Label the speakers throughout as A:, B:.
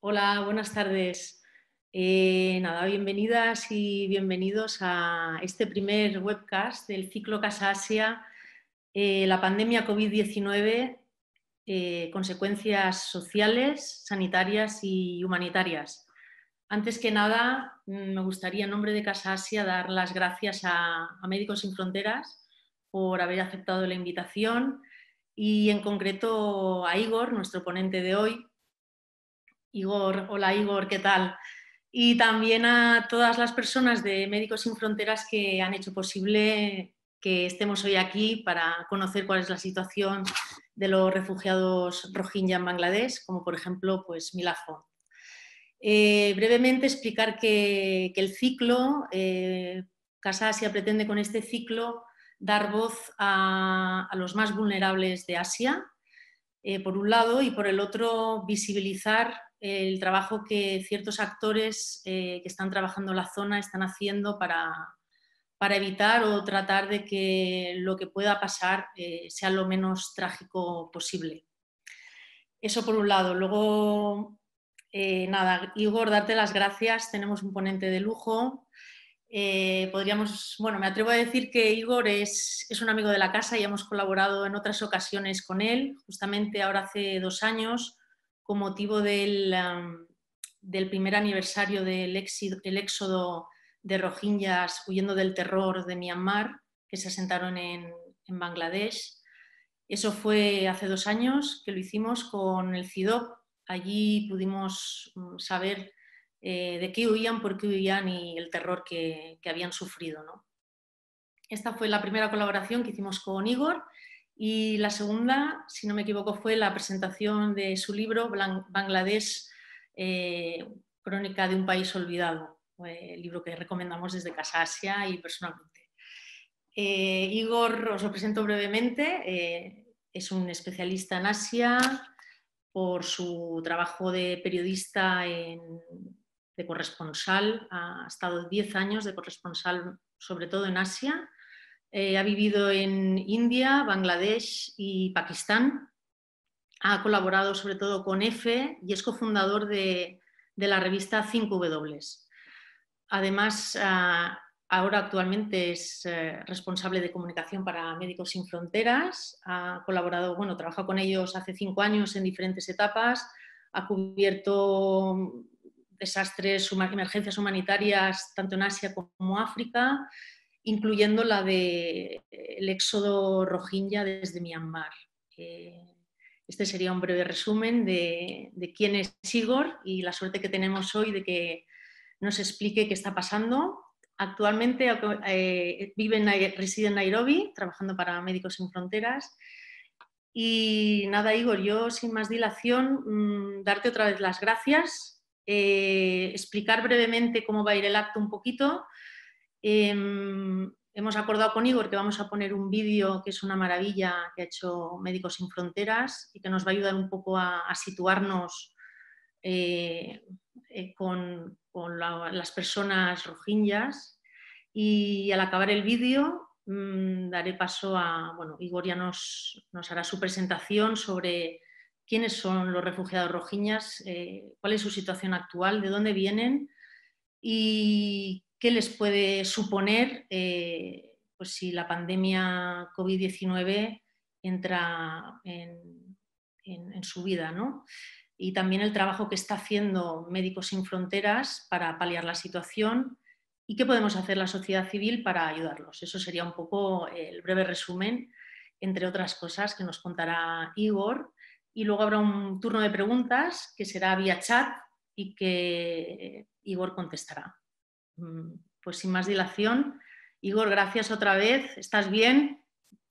A: Hola, buenas tardes. Eh, nada, bienvenidas y bienvenidos a este primer webcast del ciclo Casa Asia, eh, la pandemia COVID-19, eh, consecuencias sociales, sanitarias y humanitarias. Antes que nada, mm, me gustaría en nombre de Casa Asia dar las gracias a Médicos Sin Fronteras por haber aceptado la invitación y en concreto a Igor, nuestro ponente de hoy. Igor, hola Igor, ¿qué tal? Y también a todas las personas de Médicos Sin Fronteras que han hecho posible que estemos hoy aquí para conocer cuál es la situación de los refugiados rohingya en Bangladesh, como por ejemplo pues, eh, brevemente explicar que, el ciclo, eh, Casa Asia pretende con este ciclo dar voz a, los más vulnerables de Asia, eh, por un lado, y por el otro, visibilizar el trabajo que ciertos actores eh, que están trabajando en la zona están haciendo para, evitar o tratar de que lo que pueda pasar eh, sea lo menos trágico posible. Eso por un lado. Luego, nada, Igor, darte las gracias. Tenemos un ponente de lujo. Eh, podríamos, bueno, me atrevo a decir que Igor es, un amigo de la casa y hemos colaborado en otras ocasiones con él, justamente ahora hace dos años, con motivo del, del primer aniversario del éxodo de rohingyas huyendo del terror de Myanmar, que se asentaron en, en Bangladesh. Eso fue hace dos años que lo hicimos con el CIDOP. Allí pudimos mm, saber eh, de qué huían, por qué huían y el terror que, habían sufrido. ¿no? Esta fue la primera colaboración que hicimos con Igor y la segunda, si no me equivoco, fue la presentación de su libro Bangladesh, eh, Crónica de un País Olvidado, eh, el libro que recomendamos desde Casa Asia y personalmente. Igor, os lo presento brevemente, es un especialista en Asia, por su trabajo de periodista en de corresponsal, ha estado 10 años de corresponsal, sobre todo en Asia. Eh, ha vivido en India, Bangladesh y Pakistán. Ha colaborado sobre todo con EFE e y es cofundador de, la revista 5W. Además, ah, ahora actualmente es eh, responsable de comunicación para Médicos Sin Fronteras. Ha colaborado, bueno, trabaja con ellos hace cinco años en diferentes etapas. Ha cubierto desastres, emergencias humanitarias, tanto en Asia como África, incluyendo la del eh, éxodo rohingya desde Myanmar. Eh, este sería un breve resumen de, quién es Igor y la suerte que tenemos hoy de que nos explique qué está pasando. Actualmente eh, vive en, reside en Nairobi, trabajando para Médicos Sin Fronteras. Y nada, Igor, yo sin más dilación, mm, darte otra vez las gracias eh, explicar brevemente cómo va a ir el acto un poquito. Em, hemos acordado con Igor que vamos a poner un vídeo que es una maravilla que ha hecho Médicos Sin Fronteras y que nos va a ayudar un poco a, situarnos eh, eh, con, las personas rojillas. Y al acabar el vídeo mm, daré paso a, bueno, Igor ya nos hará su presentación sobre quiénes son los refugiados rojiñas, eh, cuál es su situación actual, de dónde vienen y qué les puede suponer eh, pues si la pandemia COVID-19 entra en, su vida. Y también el trabajo que está haciendo Médicos Sin Fronteras para paliar la situación y qué podemos hacer la sociedad civil para ayudarlos. Eso sería un poco el breve resumen, entre otras cosas, que nos contará Igor y luego habrá un turno de preguntas que será vía chat y que Igor contestará. Mm, pues sin más dilación, Igor, gracias otra vez. ¿Estás bien?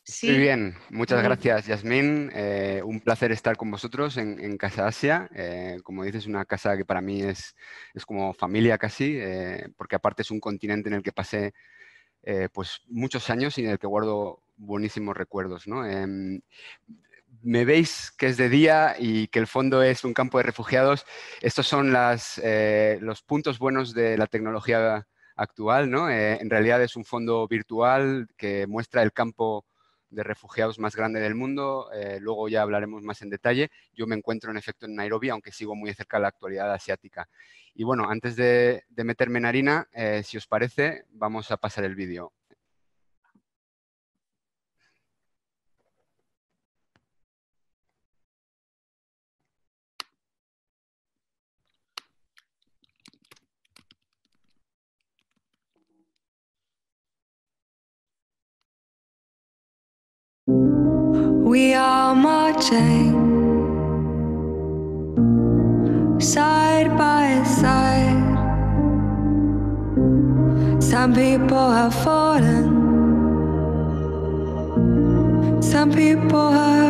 A: Sí. Muy bien,
B: muchas gracias Yasmín. Eh, un placer estar con vosotros en, Casa Asia. Eh, como dices, una casa que para mí es, es como familia casi, eh, porque aparte es un continente en el que pasé pues, muchos años y en el que guardo buenísimos recuerdos. Em, me veis que es de día y que el fondo es un campo de refugiados, estos son eh, los puntos buenos de la tecnología actual, ¿no? Eh, en realidad es un fondo virtual que muestra el campo de refugiados más grande del mundo. Eh, luego ya hablaremos más en detalle. Yo me encuentro en efecto en Nairobi, aunque sigo muy cerca de la actualidad asiática. Y bueno, antes de, meterme en harina, si os parece, vamos a pasar el vídeo.
A: We are marching side
B: by side. Some people have fallen, some people have.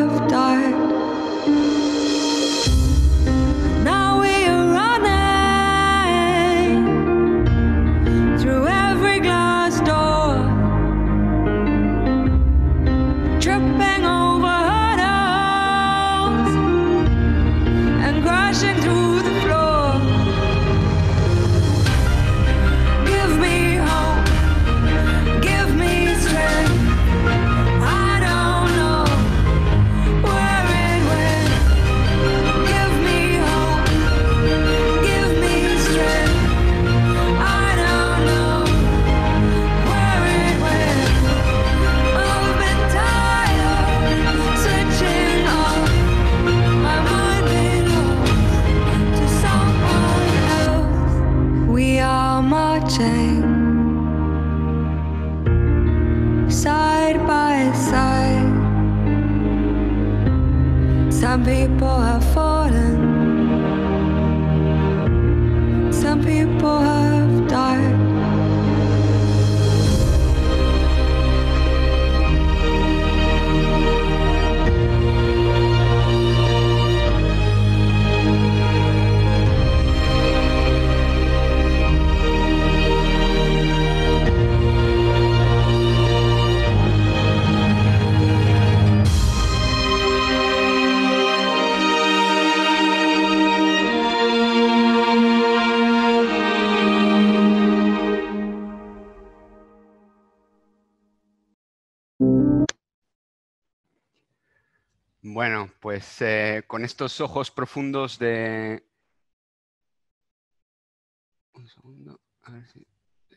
B: Pues, eh, con estos ojos profundos de...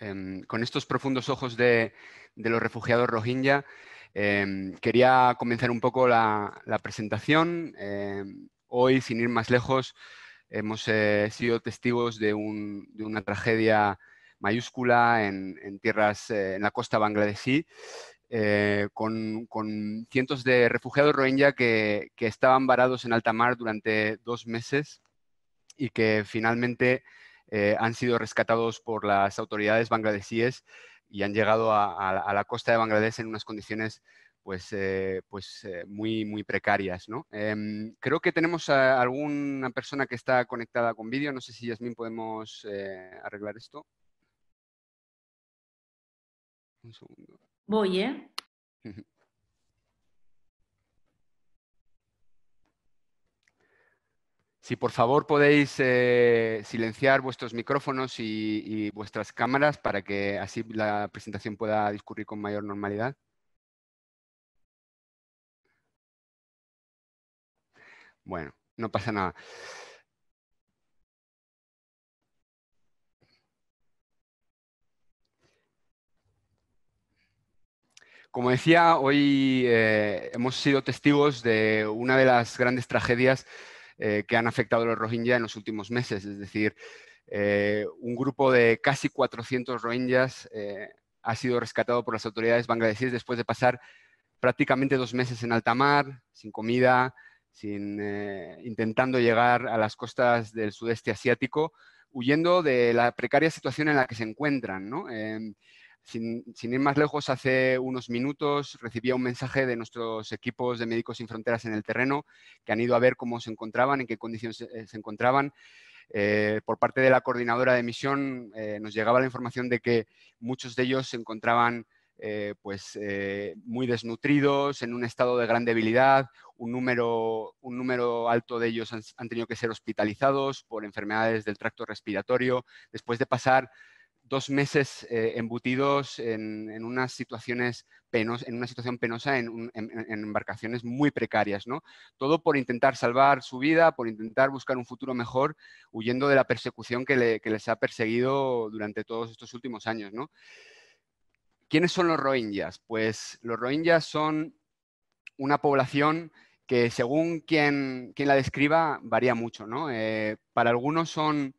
B: Em, con estos profundos ojos de, los refugiados rohingya, em, quería comenzar un poco la, presentación. Em, hoy, sin ir más lejos, hemos eh, sido testigos de, una tragedia mayúscula en, en tierras, eh, en la costa bangladesí, eh, con, cientos de refugiados rohingya que, estaban varados en alta mar durante dos meses y que finalmente eh, han sido rescatados por las autoridades bangladesíes y han llegado a, la costa de Bangladesh en unas condiciones pues, eh, pues muy, muy precarias. ¿no? Em, creo que tenemos alguna persona que está conectada con vídeo. No sé si, Yasmin, podemos arreglar esto. Un segundo.
A: Voy, ¿eh?
B: Si por favor podéis eh, silenciar vuestros micrófonos y, y, vuestras cámaras para que así la presentación pueda discurrir con mayor normalidad. Bueno, no pasa nada. Como decía, hoy eh, hemos sido testigos de una de las grandes tragedias eh, que han afectado a los Rohingya en los últimos meses, es decir, eh, un grupo de casi 400 Rohingyas ha sido rescatado por las autoridades bangladesíes después de pasar prácticamente dos meses en alta mar, sin comida, sin, intentando llegar a las costas del sudeste asiático, huyendo de la precaria situación en la que se encuentran. ¿no? Em, sin, ir más lejos, hace unos minutos recibía un mensaje de nuestros equipos de Médicos Sin Fronteras en el terreno, que han ido a ver cómo se encontraban, en qué condiciones se, eh, encontraban. Eh, por parte de la coordinadora de misión eh, nos llegaba la información de que muchos de ellos se encontraban pues, muy desnutridos, en un estado de gran debilidad, un número, un número alto de ellos han tenido que ser hospitalizados por enfermedades del tracto respiratorio, después de pasar dos meses eh, embutidos en, unas situaciones penos, en una situación penosa en, embarcaciones muy precarias, ¿no? Todo por intentar salvar su vida, por intentar buscar un futuro mejor, huyendo de la persecución que, les ha perseguido durante todos estos últimos años, ¿no? ¿Quiénes son los rohingyas? Pues los rohingyas son una población que según quien, la describa varía mucho, eh, para algunos son...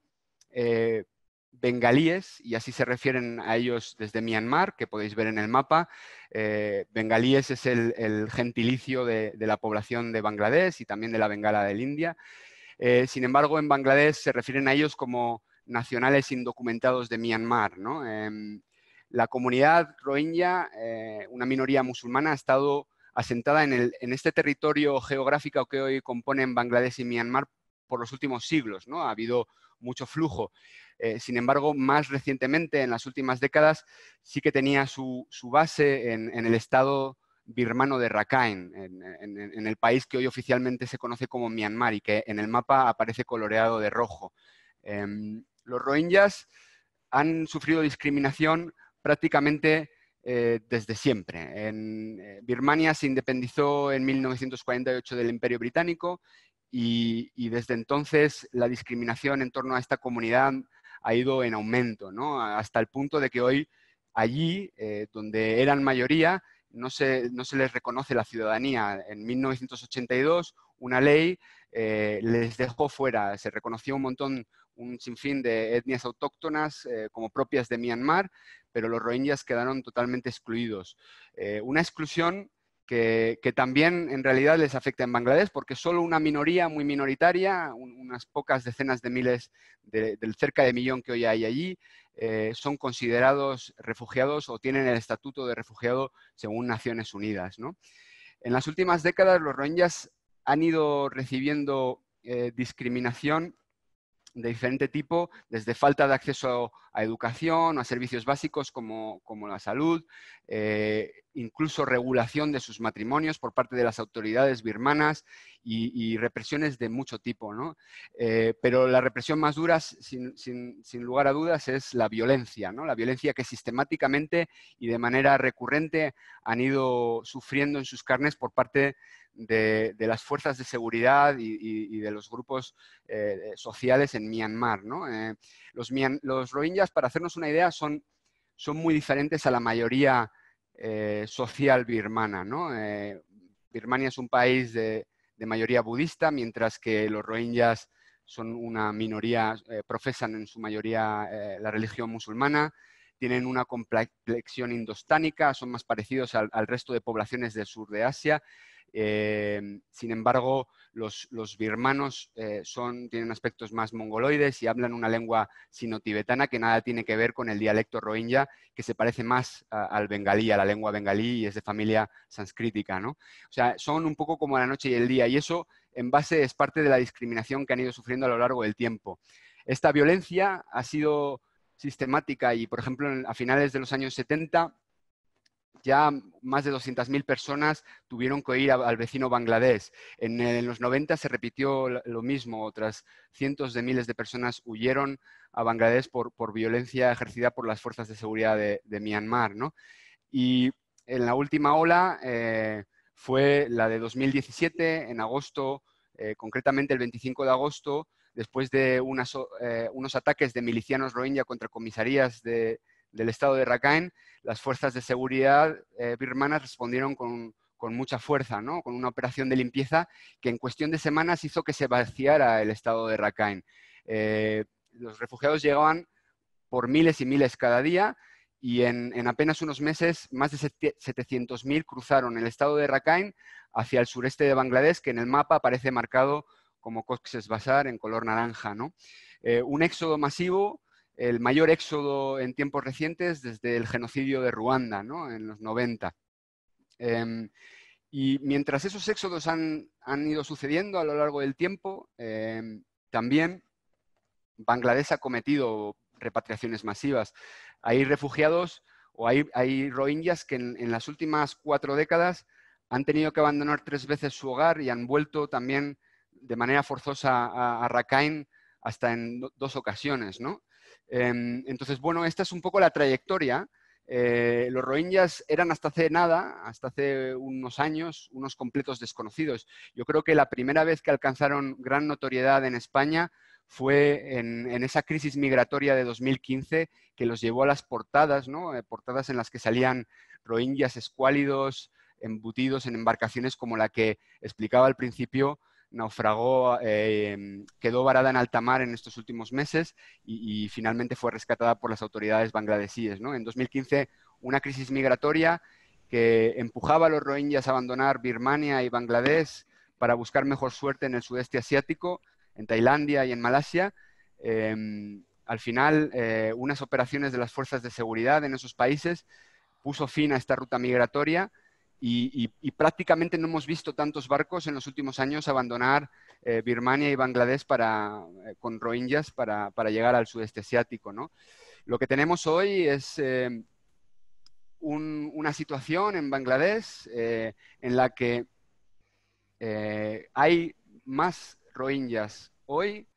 B: Eh, bengalíes, y así se refieren a ellos desde Myanmar, que podéis ver en el mapa. Eh, bengalíes es el, gentilicio de, la población de Bangladesh y también de la Bengala del India. Eh, sin embargo, en Bangladesh se refieren a ellos como nacionales indocumentados de Myanmar. Em, la comunidad rohingya, eh, una minoría musulmana, ha estado asentada en, en este territorio geográfico que hoy componen Bangladesh y Myanmar por los últimos siglos, ¿no? Ha habido mucho flujo. Eh, sin embargo, más recientemente, en las últimas décadas, sí que tenía su, base en, el estado birmano de Rakhine, en, el país que hoy oficialmente se conoce como Myanmar y que en el mapa aparece coloreado de rojo. Em, los rohingyas han sufrido discriminación prácticamente eh, desde siempre. En, eh, Birmania se independizó en 1948 del Imperio Británico y, desde entonces la discriminación en torno a esta comunidad ha ido en aumento, ¿no? hasta el punto de que hoy allí, eh, donde eran mayoría, no se, les reconoce la ciudadanía. En 1982, una ley eh, les dejó fuera, se reconoció un montón, un sinfín de etnias autóctonas eh, como propias de Myanmar, pero los rohingyas quedaron totalmente excluidos. una exclusión que, también en realidad les afecta en Bangladesh, porque solo una minoría muy minoritaria, unas pocas decenas de miles, del cerca de millón que hoy hay allí, eh, son considerados refugiados o tienen el estatuto de refugiado según Naciones Unidas. En las últimas décadas, los rohingyas han ido recibiendo eh, discriminación de diferente tipo, desde falta de acceso a educación, a servicios básicos como, como la salud, eh, incluso regulación de sus matrimonios por parte de las autoridades birmanas y, represiones de mucho tipo. Eh, pero la represión más dura, sin, lugar a dudas, es la violencia, la violencia que sistemáticamente y de manera recurrente han ido sufriendo en sus carnes por parte de, las fuerzas de seguridad y, de los grupos eh, sociales en Myanmar. Eh, los, rohingyas, para hacernos una idea, son muy diferentes a la mayoría eh, social birmana. Eh, Birmania es un país de, mayoría budista, mientras que los rohingyas son una minoría, eh, profesan en su mayoría la religión musulmana, tienen una complexión indostánica, son más parecidos al resto de poblaciones del sur de Asia eh, sin embargo, los, birmanos eh, tienen aspectos más mongoloides y hablan una lengua sino-tibetana que nada tiene que ver con el dialecto rohingya, que se parece más al bengalí, a la lengua bengalí y es de familia sanscrítica. ¿no? O sea, son un poco como la noche y el día y eso en base es parte de la discriminación que han ido sufriendo a lo largo del tiempo. Esta violencia ha sido sistemática y, por ejemplo, a finales de los años 70 ya más de 200.000 personas tuvieron que ir al vecino Bangladesh. En, los 90 se repitió lo mismo, otras cientos de miles de personas huyeron a Bangladesh por, violencia ejercida por las fuerzas de seguridad de, Myanmar. ¿no? Y en la última ola eh, fue la de 2017, en agosto, eh, concretamente el 25 de agosto, después de eh, unos ataques de milicianos rohingya contra comisarías de, del estado de Rakhine, las fuerzas de seguridad eh, birmanas respondieron con, mucha fuerza, ¿no? con una operación de limpieza que en cuestión de semanas hizo que se vaciara el estado de Rakhine. Eh, los refugiados llegaban por miles y miles cada día y en, apenas unos meses más de 700.000 cruzaron el estado de Rakhine hacia el sureste de Bangladesh, que en el mapa aparece marcado como Cox's Bazar en color naranja. Eh, un éxodo masivo el mayor éxodo en tiempos recientes desde el genocidio de Ruanda, ¿no? en los 90. Em, y mientras esos éxodos han, ido sucediendo a lo largo del tiempo, em, también Bangladesh ha cometido repatriaciones masivas. Hay refugiados o hay, hay rohingyas que en, las últimas cuatro décadas han tenido que abandonar tres veces su hogar y han vuelto también de manera forzosa a, Rakhine hasta en dos ocasiones. ¿no? Em, entonces, bueno, esta es un poco la trayectoria. Eh, los rohingyas eran hasta hace nada, hasta hace unos años, unos completos desconocidos. Yo creo que la primera vez que alcanzaron gran notoriedad en España fue en, esa crisis migratoria de 2015 que los llevó a las portadas, ¿no? Eh, portadas en las que salían rohingyas escuálidos, embutidos en embarcaciones como la que explicaba al principio, naufragó, eh, quedó varada en alta mar en estos últimos meses y, finalmente fue rescatada por las autoridades bangladesíes. En 2015, una crisis migratoria que empujaba a los rohingyas a abandonar Birmania y Bangladesh para buscar mejor suerte en el sudeste asiático, en Tailandia y en Malasia. Em, al final, eh, unas operaciones de las fuerzas de seguridad en esos países puso fin a esta ruta migratoria y, prácticamente no hemos visto tantos barcos en los últimos años abandonar eh, Birmania y Bangladesh eh, con Rohingyas para, llegar al sudeste asiático. Lo que tenemos hoy es eh, una situación en Bangladesh en la que hay más Rohingyas hoy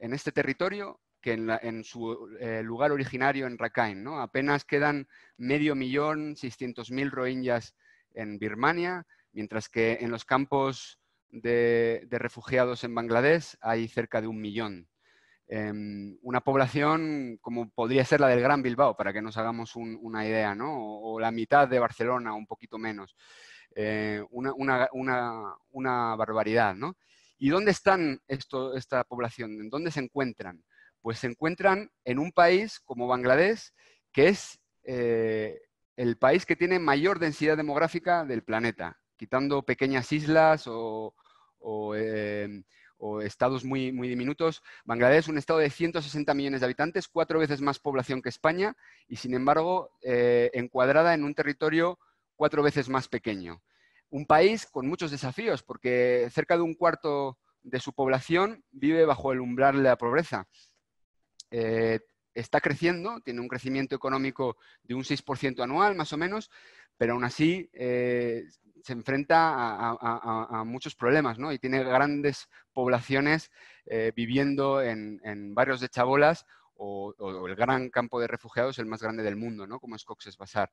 B: en este territorio que en, su lugar originario en Rakhine. Apenas quedan medio millón, seiscientos mil rohingyas en Birmania, mientras que en los campos de, refugiados en Bangladesh hay cerca de un millón. Em, una población como podría ser la del Gran Bilbao, para que nos hagamos una idea, ¿no? o, la mitad de Barcelona, un poquito menos. Eh, una, barbaridad. ¿no? ¿Y dónde están esta población? ¿En dónde se encuentran? Pues se encuentran en un país como Bangladesh, que es eh, el país que tiene mayor densidad demográfica del planeta, quitando pequeñas islas o, em, estados muy, diminutos. Bangladesh es un estado de 160 millones de habitantes, cuatro veces más población que España y, sin embargo, eh, encuadrada en un territorio cuatro veces más pequeño. Un país con muchos desafíos, porque cerca de un cuarto de su población vive bajo el umbral de la pobreza. Eh, está creciendo, tiene un crecimiento económico de un 6% anual más o menos, pero aún así eh, se enfrenta a, muchos problemas y tiene grandes poblaciones eh, viviendo en, barrios de chabolas o, el gran campo de refugiados, el más grande del mundo, como es Cox's Bazar.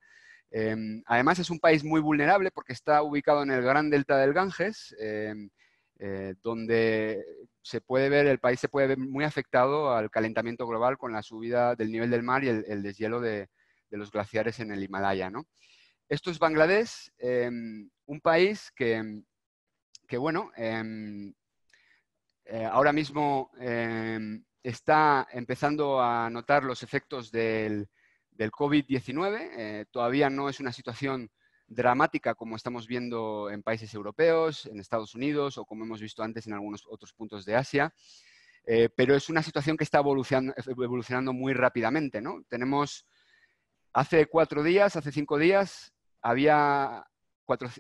B: Em, además es un país muy vulnerable porque está ubicado en el gran delta del Ganges em, eh, donde se puede ver, el país se puede ver muy afectado al calentamiento global con la subida del nivel del mar y el, deshielo de, los glaciares en el Himalaya. Esto es Bangladesh, em, un país que, bueno, em, eh, ahora mismo em, está empezando a notar los efectos del, del COVID-19. Eh, todavía no es una situación dramática como estamos viendo en países europeos, en Estados Unidos o como hemos visto antes en algunos otros puntos de Asia. Eh, pero es una situación que está eh, evolucionando, muy rápidamente. Tenemos, hace cuatro días, hace cinco días, había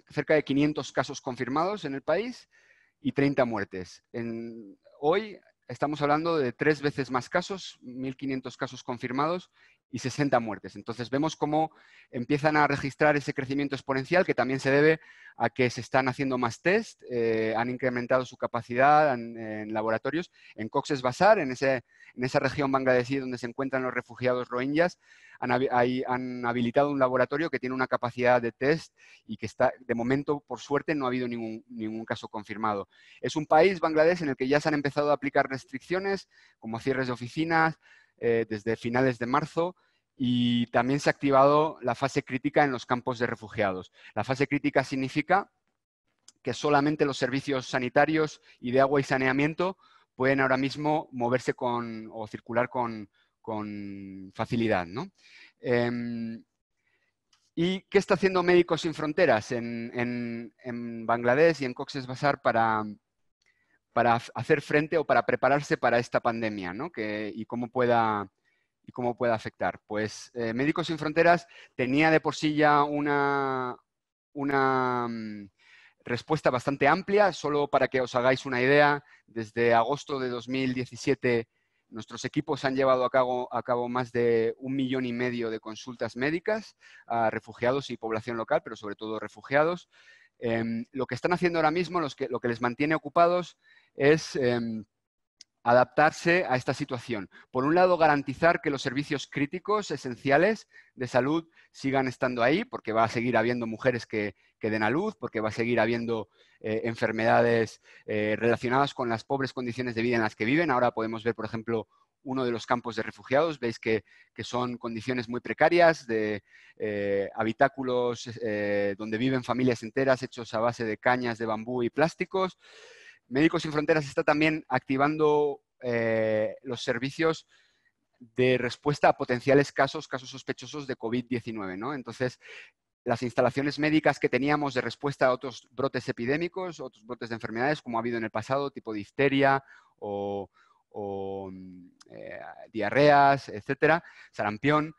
B: cerca de 500 casos confirmados en el país y 30 muertes. hoy estamos hablando de tres veces más casos, 1.500 casos confirmados y 60 muertes. Entonces vemos cómo empiezan a registrar ese crecimiento exponencial que también se debe a que se están haciendo más test, eh, han incrementado su capacidad en, laboratorios. En Cox's Bazar, en, ese, en esa región bangladesí donde se encuentran los refugiados rohingyas, han, habilitado un laboratorio que tiene una capacidad de test y que está, de momento, por suerte, no ha habido ningún, ningún caso confirmado. Es un país, Bangladesh, en el que ya se han empezado a aplicar restricciones como cierres de oficinas, eh, desde finales de marzo y también se ha activado la fase crítica en los campos de refugiados. La fase crítica significa que solamente los servicios sanitarios y de agua y saneamiento pueden ahora mismo moverse con, o circular con, facilidad. ¿no? Em, ¿Y qué está haciendo Médicos Sin Fronteras en, en, en Bangladesh y en Coxes Bazar para, para hacer frente o para prepararse para esta pandemia ¿no? y, cómo pueda, y cómo pueda afectar. Pues eh, Médicos Sin Fronteras tenía de por sí ya una, una mm, respuesta bastante amplia, solo para que os hagáis una idea, desde agosto de 2017 nuestros equipos han llevado a cabo, a cabo más de un millón y medio de consultas médicas a refugiados y población local, pero sobre todo refugiados. Em, lo que están haciendo ahora mismo, los que, lo que les mantiene ocupados es em, adaptarse a esta situación. Por un lado, garantizar que los servicios críticos, esenciales de salud, sigan estando ahí, porque va a seguir habiendo mujeres que, que den a luz, porque va a seguir habiendo eh, enfermedades eh, relacionadas con las pobres condiciones de vida en las que viven. Ahora podemos ver, por ejemplo, uno de los campos de refugiados, veis que, son condiciones muy precarias, de eh, habitáculos donde viven familias enteras hechos a base de cañas de bambú y plásticos. Médicos Sin Fronteras está también activando eh, los servicios de respuesta a potenciales casos, casos sospechosos de COVID-19, ¿no? Entonces, las instalaciones médicas que teníamos de respuesta a otros brotes epidémicos, otros brotes de enfermedades, como ha habido en el pasado, tipo difteria o, o mm, eh, diarreas, etcétera, sarampión,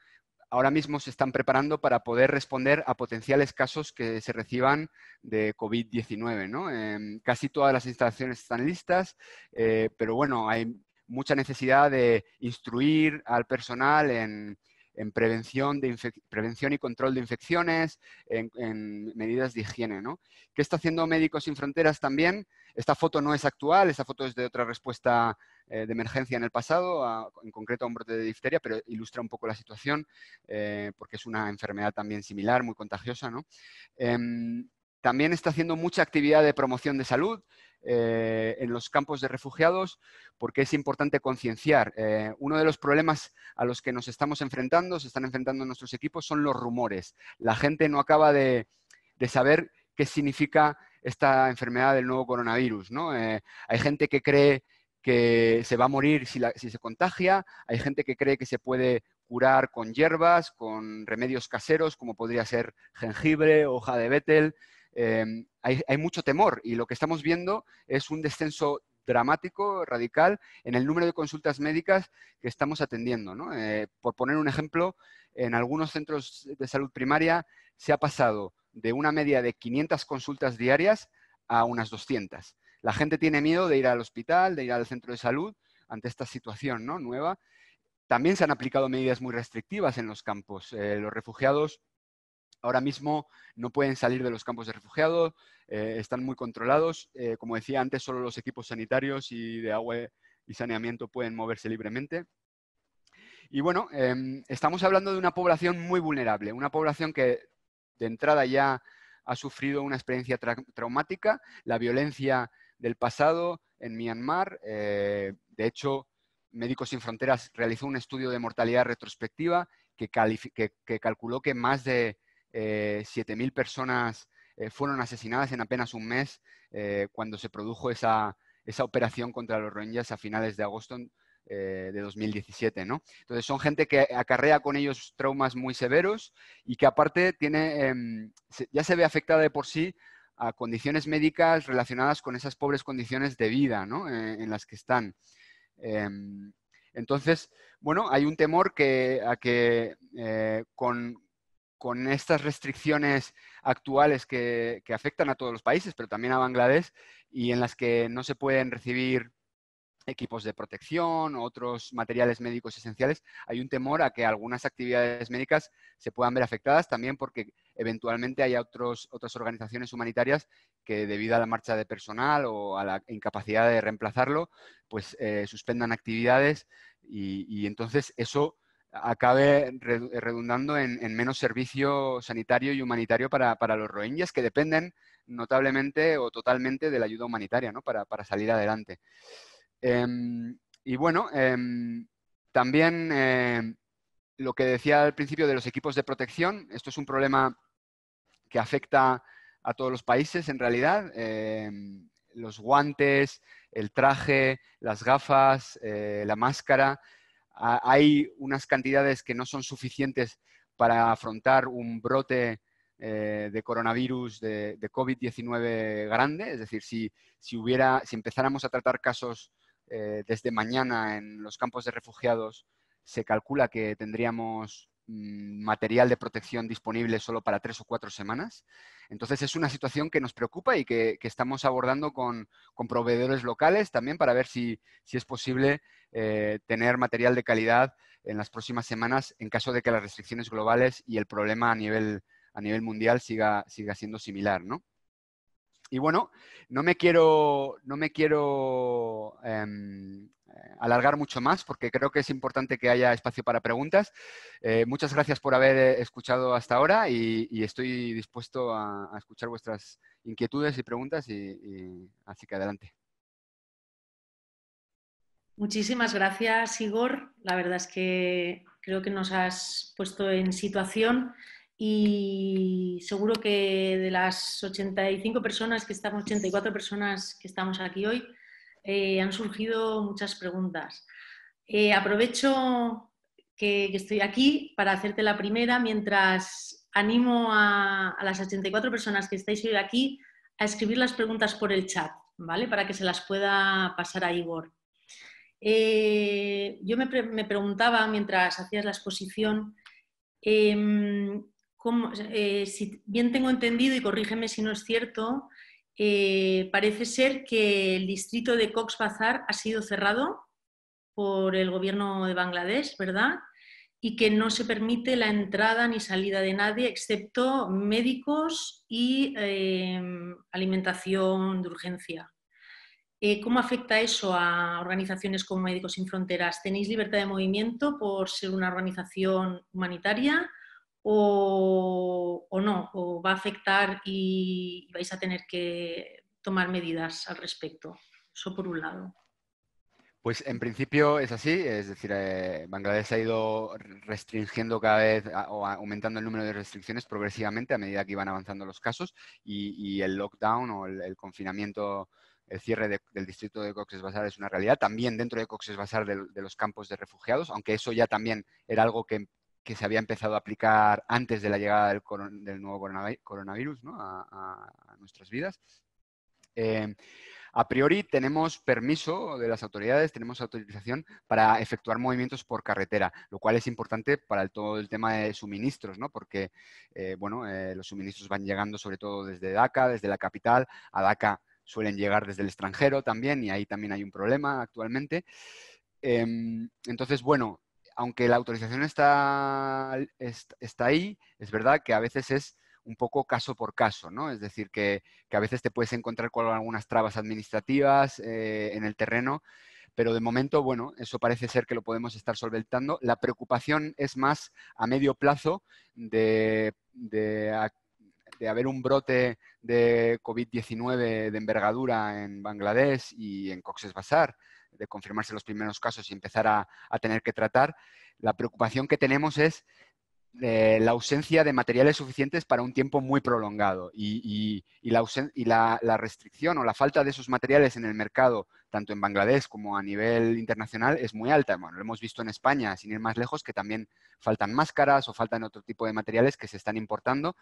B: ahora mismo se están preparando para poder responder a potenciales casos que se reciban de COVID-19. Em, casi todas las instalaciones están listas, eh, pero bueno, hay mucha necesidad de instruir al personal en, en prevención, de prevención y control de infecciones, en, medidas de higiene. ¿no? ¿Qué está haciendo Médicos Sin Fronteras también? Esta foto no es actual, esta foto es de otra respuesta eh, de emergencia en el pasado, en concreto a un brote de difteria, pero ilustra un poco la situación eh, porque es una enfermedad también similar, muy contagiosa. ¿no? Em, también está haciendo mucha actividad de promoción de salud eh, en los campos de refugiados porque es importante concienciar. Eh, uno de los problemas a los que nos estamos enfrentando, se están enfrentando nuestros equipos, son los rumores. La gente no acaba de, saber qué significa esta enfermedad del nuevo coronavirus. Eh, hay gente que cree que se va a morir si, si, se contagia, hay gente que cree que se puede curar con hierbas, con remedios caseros, como podría ser jengibre, hoja de betel. Em, hay, mucho temor y lo que estamos viendo es un descenso dramático, radical, en el número de consultas médicas que estamos atendiendo. Eh, por poner un ejemplo, en algunos centros de salud primaria se ha pasado de una media de 500 consultas diarias a unas 200. La gente tiene miedo de ir al hospital, de ir al centro de salud ante esta situación ¿no? nueva. También se han aplicado medidas muy restrictivas en los campos. Eh, los refugiados ahora mismo no pueden salir de los campos de refugiados, eh, están muy controlados. Eh, como decía antes, solo los equipos sanitarios y de agua y saneamiento pueden moverse libremente. Y bueno, em, estamos hablando de una población muy vulnerable, una población que de entrada ya ha sufrido una experiencia traumática, la violencia del pasado en Myanmar. Eh, de hecho, Médicos Sin Fronteras realizó un estudio de mortalidad retrospectiva que calculó que más de 7.000 eh, personas eh, fueron asesinadas en apenas un mes eh, cuando se produjo esa, operación contra los Rohingyas a finales de agosto de 2017. Entonces son gente que acarrea con ellos traumas muy severos y que aparte tiene, em, ya se ve afectada de por sí a condiciones médicas relacionadas con esas pobres condiciones de vida en las que están. Em, entonces, bueno, hay un temor que, a que con, con estas restricciones actuales que, afectan a todos los países, pero también a Bangladesh, y en las que no se pueden recibir equipos de protección, otros materiales médicos esenciales, hay un temor a que algunas actividades médicas se puedan ver afectadas también porque eventualmente hay otros, otras organizaciones humanitarias que debido a la marcha de personal o a la incapacidad de reemplazarlo, pues eh, suspendan actividades y entonces eso acabe redundando en, menos servicio sanitario y humanitario para, los rohingyas que dependen notablemente o totalmente de la ayuda humanitaria para, salir adelante. Em, y bueno, em, también eh, lo que decía al principio de los equipos de protección, esto es un problema que afecta a todos los países en realidad. Em, los guantes, el traje, las gafas, eh, la máscara, hay unas cantidades que no son suficientes para afrontar un brote eh, de coronavirus, de, COVID-19 grande. Es decir, si, si, hubiera, si empezáramos a tratar casos eh, desde mañana en los campos de refugiados, se calcula que tendríamos Mm, material de protección disponible solo para tres o cuatro semanas. Entonces es una situación que nos preocupa y que, estamos abordando con, proveedores locales también para ver si, es posible eh, tener material de calidad en las próximas semanas en caso de que las restricciones globales y el problema a nivel, a nivel mundial siga, siga siendo similar, ¿no? Y bueno, no me quiero, no me quiero em, eh, alargar mucho más porque creo que es importante que haya espacio para preguntas. Eh, muchas gracias por haber eh, escuchado hasta ahora y, estoy dispuesto a, escuchar vuestras inquietudes y preguntas y, así que adelante.
A: Muchísimas gracias, Igor. La verdad es que creo que nos has puesto en situación y seguro que de las 85 personas que estamos, 84 personas que estamos aquí hoy, eh, han surgido muchas preguntas. Eh, aprovecho que, estoy aquí para hacerte la primera mientras animo a, las 84 personas que estáis hoy aquí a escribir las preguntas por el chat, ¿vale? Para que se las pueda pasar a Igor. Eh, yo me, preguntaba mientras hacías la exposición, em, eh, si bien tengo entendido, y corrígeme si no es cierto, eh, parece ser que el distrito de Cox Bazar ha sido cerrado por el gobierno de Bangladesh, ¿verdad? Y que no se permite la entrada ni salida de nadie excepto médicos y em, alimentación de urgencia. Eh, ¿Cómo afecta eso a organizaciones como Médicos Sin Fronteras? ¿Tenéis libertad de movimiento por ser una organización humanitaria? o, no, o va a afectar y vais a tener que tomar medidas al respecto. Eso por un lado.
B: Pues en principio es así, es decir, eh, Bangladesh ha ido restringiendo cada vez o aumentando el número de restricciones progresivamente a medida que iban avanzando los casos y, el lockdown o el, confinamiento, el cierre del distrito de Cox's Bazar es una realidad. También dentro de Cox's Bazar de, los campos de refugiados, aunque eso ya también era algo que que se había empezado a aplicar antes de la llegada del, nuevo coronavirus a, nuestras vidas. Eh, a priori tenemos permiso de las autoridades, tenemos autorización para efectuar movimientos por carretera, lo cual es importante para todo el tema de suministros, porque eh, bueno, eh, los suministros van llegando sobre todo desde DACA, desde la capital. A DACA suelen llegar desde el extranjero también y ahí también hay un problema actualmente. Em, entonces, bueno, aunque la autorización está, está, ahí, es verdad que a veces es un poco caso por caso, ¿no? Es decir, que, a veces te puedes encontrar con algunas trabas administrativas eh, en el terreno, pero de momento, bueno, eso parece ser que lo podemos estar solventando. La preocupación es más a medio plazo de, de haber un brote de COVID-19 de envergadura en Bangladesh y en Cox's Bazar, de confirmarse los primeros casos y empezar a, tener que tratar, la preocupación que tenemos es eh, la ausencia de materiales suficientes para un tiempo muy prolongado y, y, la, y la, restricción o la falta de esos materiales en el mercado, tanto en Bangladesh como a nivel internacional, es muy alta. lo hemos visto en España, sin ir más lejos, que también faltan máscaras o faltan otro tipo de materiales que se están importando.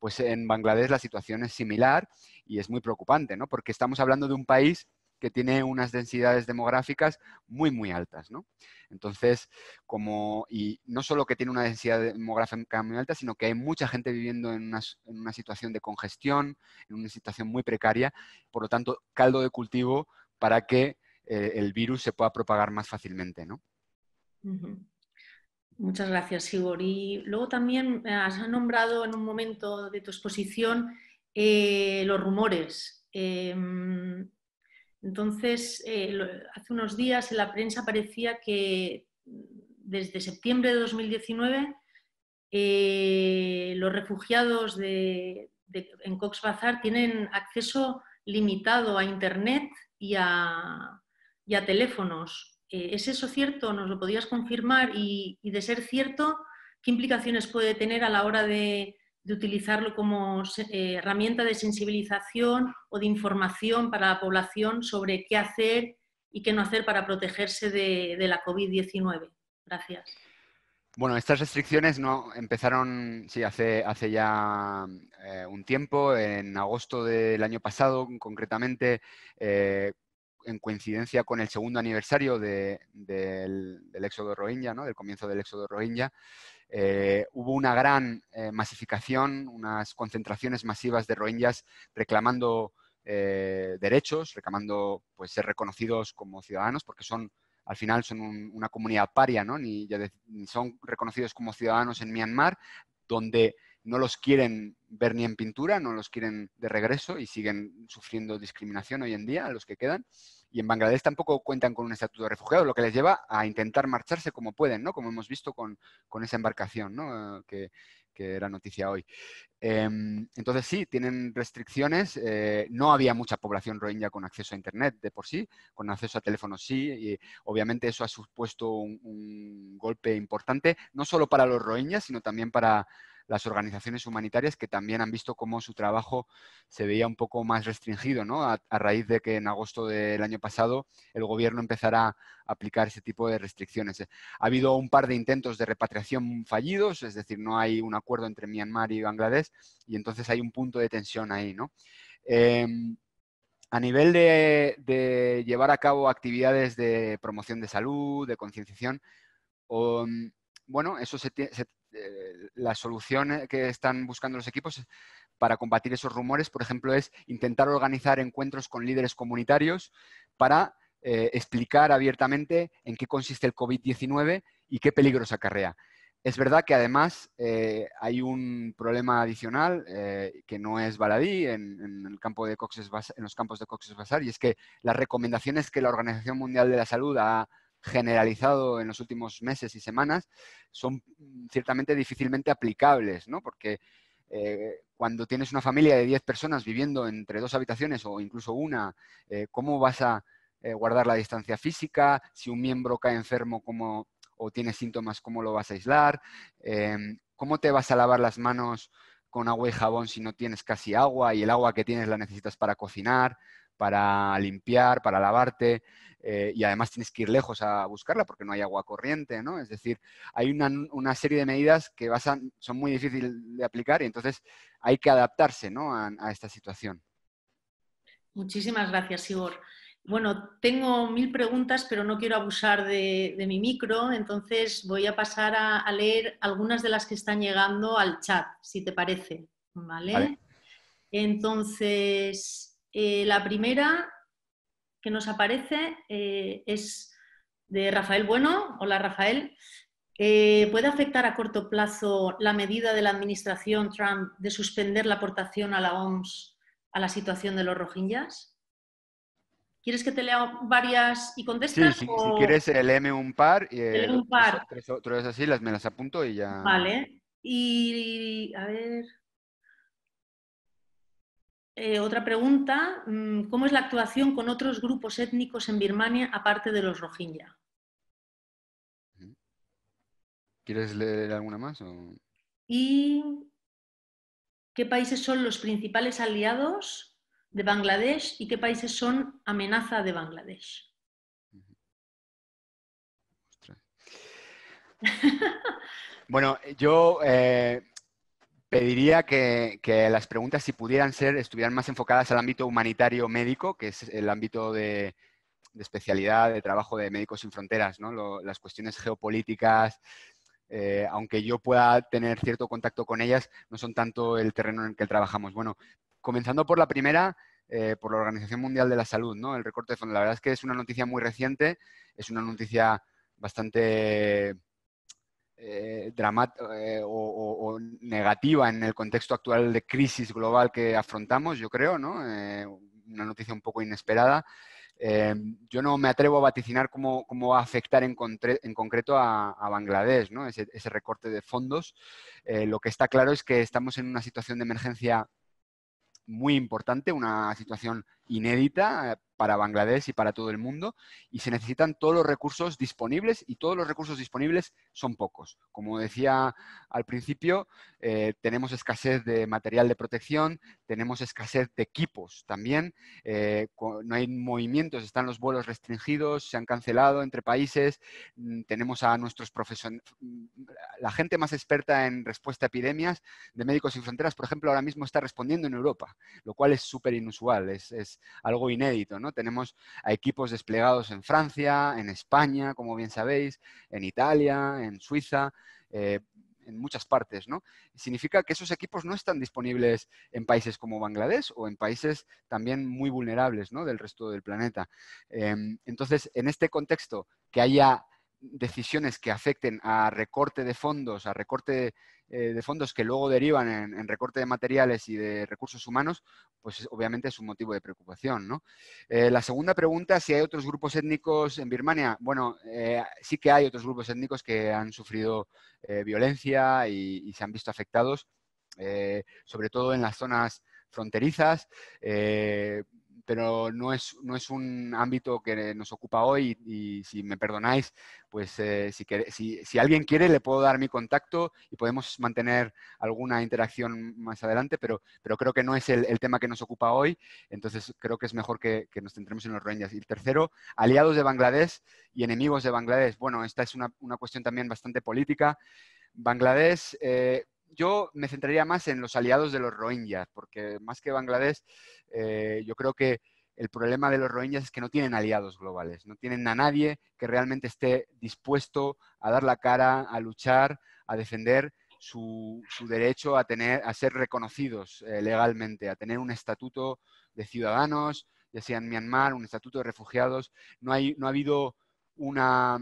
B: Pues en Bangladesh la situación es similar y es muy preocupante, ¿no? Porque estamos hablando de un país que tiene unas densidades demográficas muy, muy altas, ¿no? Entonces, como, y no solo que tiene una densidad demográfica muy alta, sino que hay mucha gente viviendo en una, situación de congestión, en una situación muy precaria, por lo tanto, caldo de cultivo para que eh, el virus se pueda propagar más fácilmente, ¿no?
A: Muchas gracias, Igor. Y luego también eh, has nombrado en un momento de tu exposición eh, los rumores. Em, entonces, eh, hace unos días en la prensa parecía que desde septiembre de 2019 eh, los refugiados en Cox's Bazar tienen acceso limitado a Internet y a, teléfonos. Eh, ¿Es eso cierto? ¿Nos lo podías confirmar? y de ser cierto, ¿qué implicaciones puede tener a la hora de, de utilizarlo como eh, herramienta de sensibilización o de información para la población sobre qué hacer y qué no hacer para protegerse de, la COVID-19. Gracias.
B: Bueno, estas restricciones no empezaron sí, hace, hace ya eh, un tiempo, en agosto del año pasado, concretamente, eh, en coincidencia con el segundo aniversario del, del, éxodo rohingya, ¿no? del comienzo del éxodo rohingya. Eh, hubo una gran eh, masificación, unas concentraciones masivas de rohingyas reclamando eh, derechos, reclamando pues, ser reconocidos como ciudadanos, porque son al final son una comunidad paria, ¿no? ni son reconocidos como ciudadanos en Myanmar, donde no los quieren ver ni en pintura, no los quieren de regreso y siguen sufriendo discriminación hoy en día a los que quedan y en Bangladesh tampoco cuentan con un estatuto de refugiado, lo que les lleva a intentar marcharse como pueden, ¿no? Como hemos visto con, esa embarcación, ¿no? Eh, que, era noticia hoy. Em, entonces sí, tienen restricciones. Eh, no había mucha población rohingya con acceso a Internet de por sí, con acceso a teléfonos sí, y obviamente eso ha supuesto un, un golpe importante, no solo para los rohingyas, sino también para, las organizaciones humanitarias que también han visto cómo su trabajo se veía un poco más restringido, ¿no? A, raíz de que en agosto del año pasado el gobierno empezara a aplicar ese tipo de restricciones. Eh, ha habido un par de intentos de repatriación fallidos, es decir, no hay un acuerdo entre Myanmar y Bangladesh y entonces hay un punto de tensión ahí, ¿no? Em, a nivel de, llevar a cabo actividades de promoción de salud, de concienciación, mm, bueno, eso se, se, la solución que están buscando los equipos para combatir esos rumores, por ejemplo, es intentar organizar encuentros con líderes comunitarios para eh, explicar abiertamente en qué consiste el COVID-19 y qué peligros acarrea. Es verdad que además eh, hay un problema adicional eh, que no es baladí en, el campo de en los campos de Cox's Bazar y es que las recomendaciones que la Organización Mundial de la Salud ha, generalizado en los últimos meses y semanas son mm, ciertamente difícilmente aplicables, ¿no? Porque eh, cuando tienes una familia de 10 personas viviendo entre dos habitaciones o incluso una, eh, ¿cómo vas a eh, guardar la distancia física? Si un miembro cae enfermo o tiene síntomas, ¿cómo lo vas a aislar? Em, ¿Cómo te vas a lavar las manos con agua y jabón si no tienes casi agua y el agua que tienes la necesitas para cocinar? para limpiar, para lavarte, eh, y además tienes que ir lejos a buscarla porque no hay agua corriente, ¿no? Es decir, hay una, serie de medidas que son muy difíciles de aplicar y entonces hay que adaptarse ¿no? a, esta situación.
A: Muchísimas gracias, Igor. Bueno, tengo mil preguntas, pero no quiero abusar de, mi micro, entonces voy a pasar a, leer algunas de las que están llegando al chat, si te parece. vale. Entonces, eh, la primera que nos aparece eh, es de Rafael Bueno. Hola Rafael. Eh, ¿Puede afectar a corto plazo la medida de la administración Trump de suspender la aportación a la OMS a la situación de los rohingyas? ¿Quieres que te lea varias y contestas? si, quieres,
B: leeme un par. Y, un par. Tres, tres, así, las, me las apunto y ya. Vale.
A: Y, a ver, eh, otra pregunta, mm, ¿cómo es la actuación con otros grupos étnicos en Birmania aparte de los Rohingya?
B: ¿Quieres leer alguna más?
A: ¿Y qué países son los principales aliados de Bangladesh y qué países son amenaza de Bangladesh?
B: Bueno, yo eh, Pediría que, las preguntas, si pudieran ser, estuvieran más enfocadas al ámbito humanitario médico, que es el ámbito de, especialidad, de trabajo de Médicos Sin Fronteras, las cuestiones geopolíticas, eh, aunque yo pueda tener cierto contacto con ellas, no son tanto el terreno en el que trabajamos. Bueno, comenzando por la primera, eh, por la Organización Mundial de la Salud, ¿no? El recorte de fondos. La verdad es que es una noticia muy reciente, es una noticia bastante eh, dramática eh, o, negativa en el contexto actual de crisis global que afrontamos, yo creo, ¿no? Eh, una noticia un poco inesperada. yo no me atrevo a vaticinar cómo, va a afectar en, concreto a, Bangladesh, ¿no? ese recorte de fondos. lo que está claro es que estamos en una situación de emergencia muy importante, una situación inédita, para Bangladesh y para todo el mundo, y se necesitan todos los recursos disponibles, y todos los recursos disponibles son pocos. Como decía al principio, eh, tenemos escasez de material de protección, tenemos escasez de equipos también, eh, no hay movimientos, están los vuelos restringidos, se han cancelado entre países, mm, tenemos a nuestros profesionales, mm, la gente más experta en respuesta a epidemias de Médicos Sin Fronteras, por ejemplo, ahora mismo está respondiendo en Europa, lo cual es súper inusual, es, es algo inédito, ¿no? Tenemos a equipos desplegados en Francia, en España, como bien sabéis, en Italia, en Suiza, eh, en muchas partes, ¿no? Significa que esos equipos no están disponibles en países como Bangladesh o en países también muy vulnerables, Del resto del planeta. Em, entonces, en este contexto, que haya decisiones que afecten a recorte de fondos, a recorte eh, de fondos que luego derivan en, recorte de materiales y de recursos humanos, pues obviamente es un motivo de preocupación. Eh, la segunda pregunta, si hay otros grupos étnicos en Birmania. Bueno, eh, sí que hay otros grupos étnicos que han sufrido violencia y, se han visto afectados, sobre todo en las zonas fronterizas pero no es, no es un ámbito que nos ocupa hoy y, si me perdonáis, pues eh, si, si, alguien quiere le puedo dar mi contacto y podemos mantener alguna interacción más adelante, pero, creo que no es el, tema que nos ocupa hoy, entonces creo que es mejor que, nos centremos en los Rohingyas. Y el tercero, aliados de Bangladesh y enemigos de Bangladesh. Bueno, esta es una, cuestión también bastante política. Bangladesh eh, yo me centraría más en los aliados de los rohingyas, porque más que Bangladesh, eh, yo creo que el problema de los rohingyas es que no tienen aliados globales, no tienen a nadie que realmente esté dispuesto a dar la cara, a luchar, a defender su, derecho a, tener, a ser reconocidos eh, legalmente, a tener un estatuto de ciudadanos, ya sea en Myanmar, un estatuto de refugiados. No, hay, no ha habido una,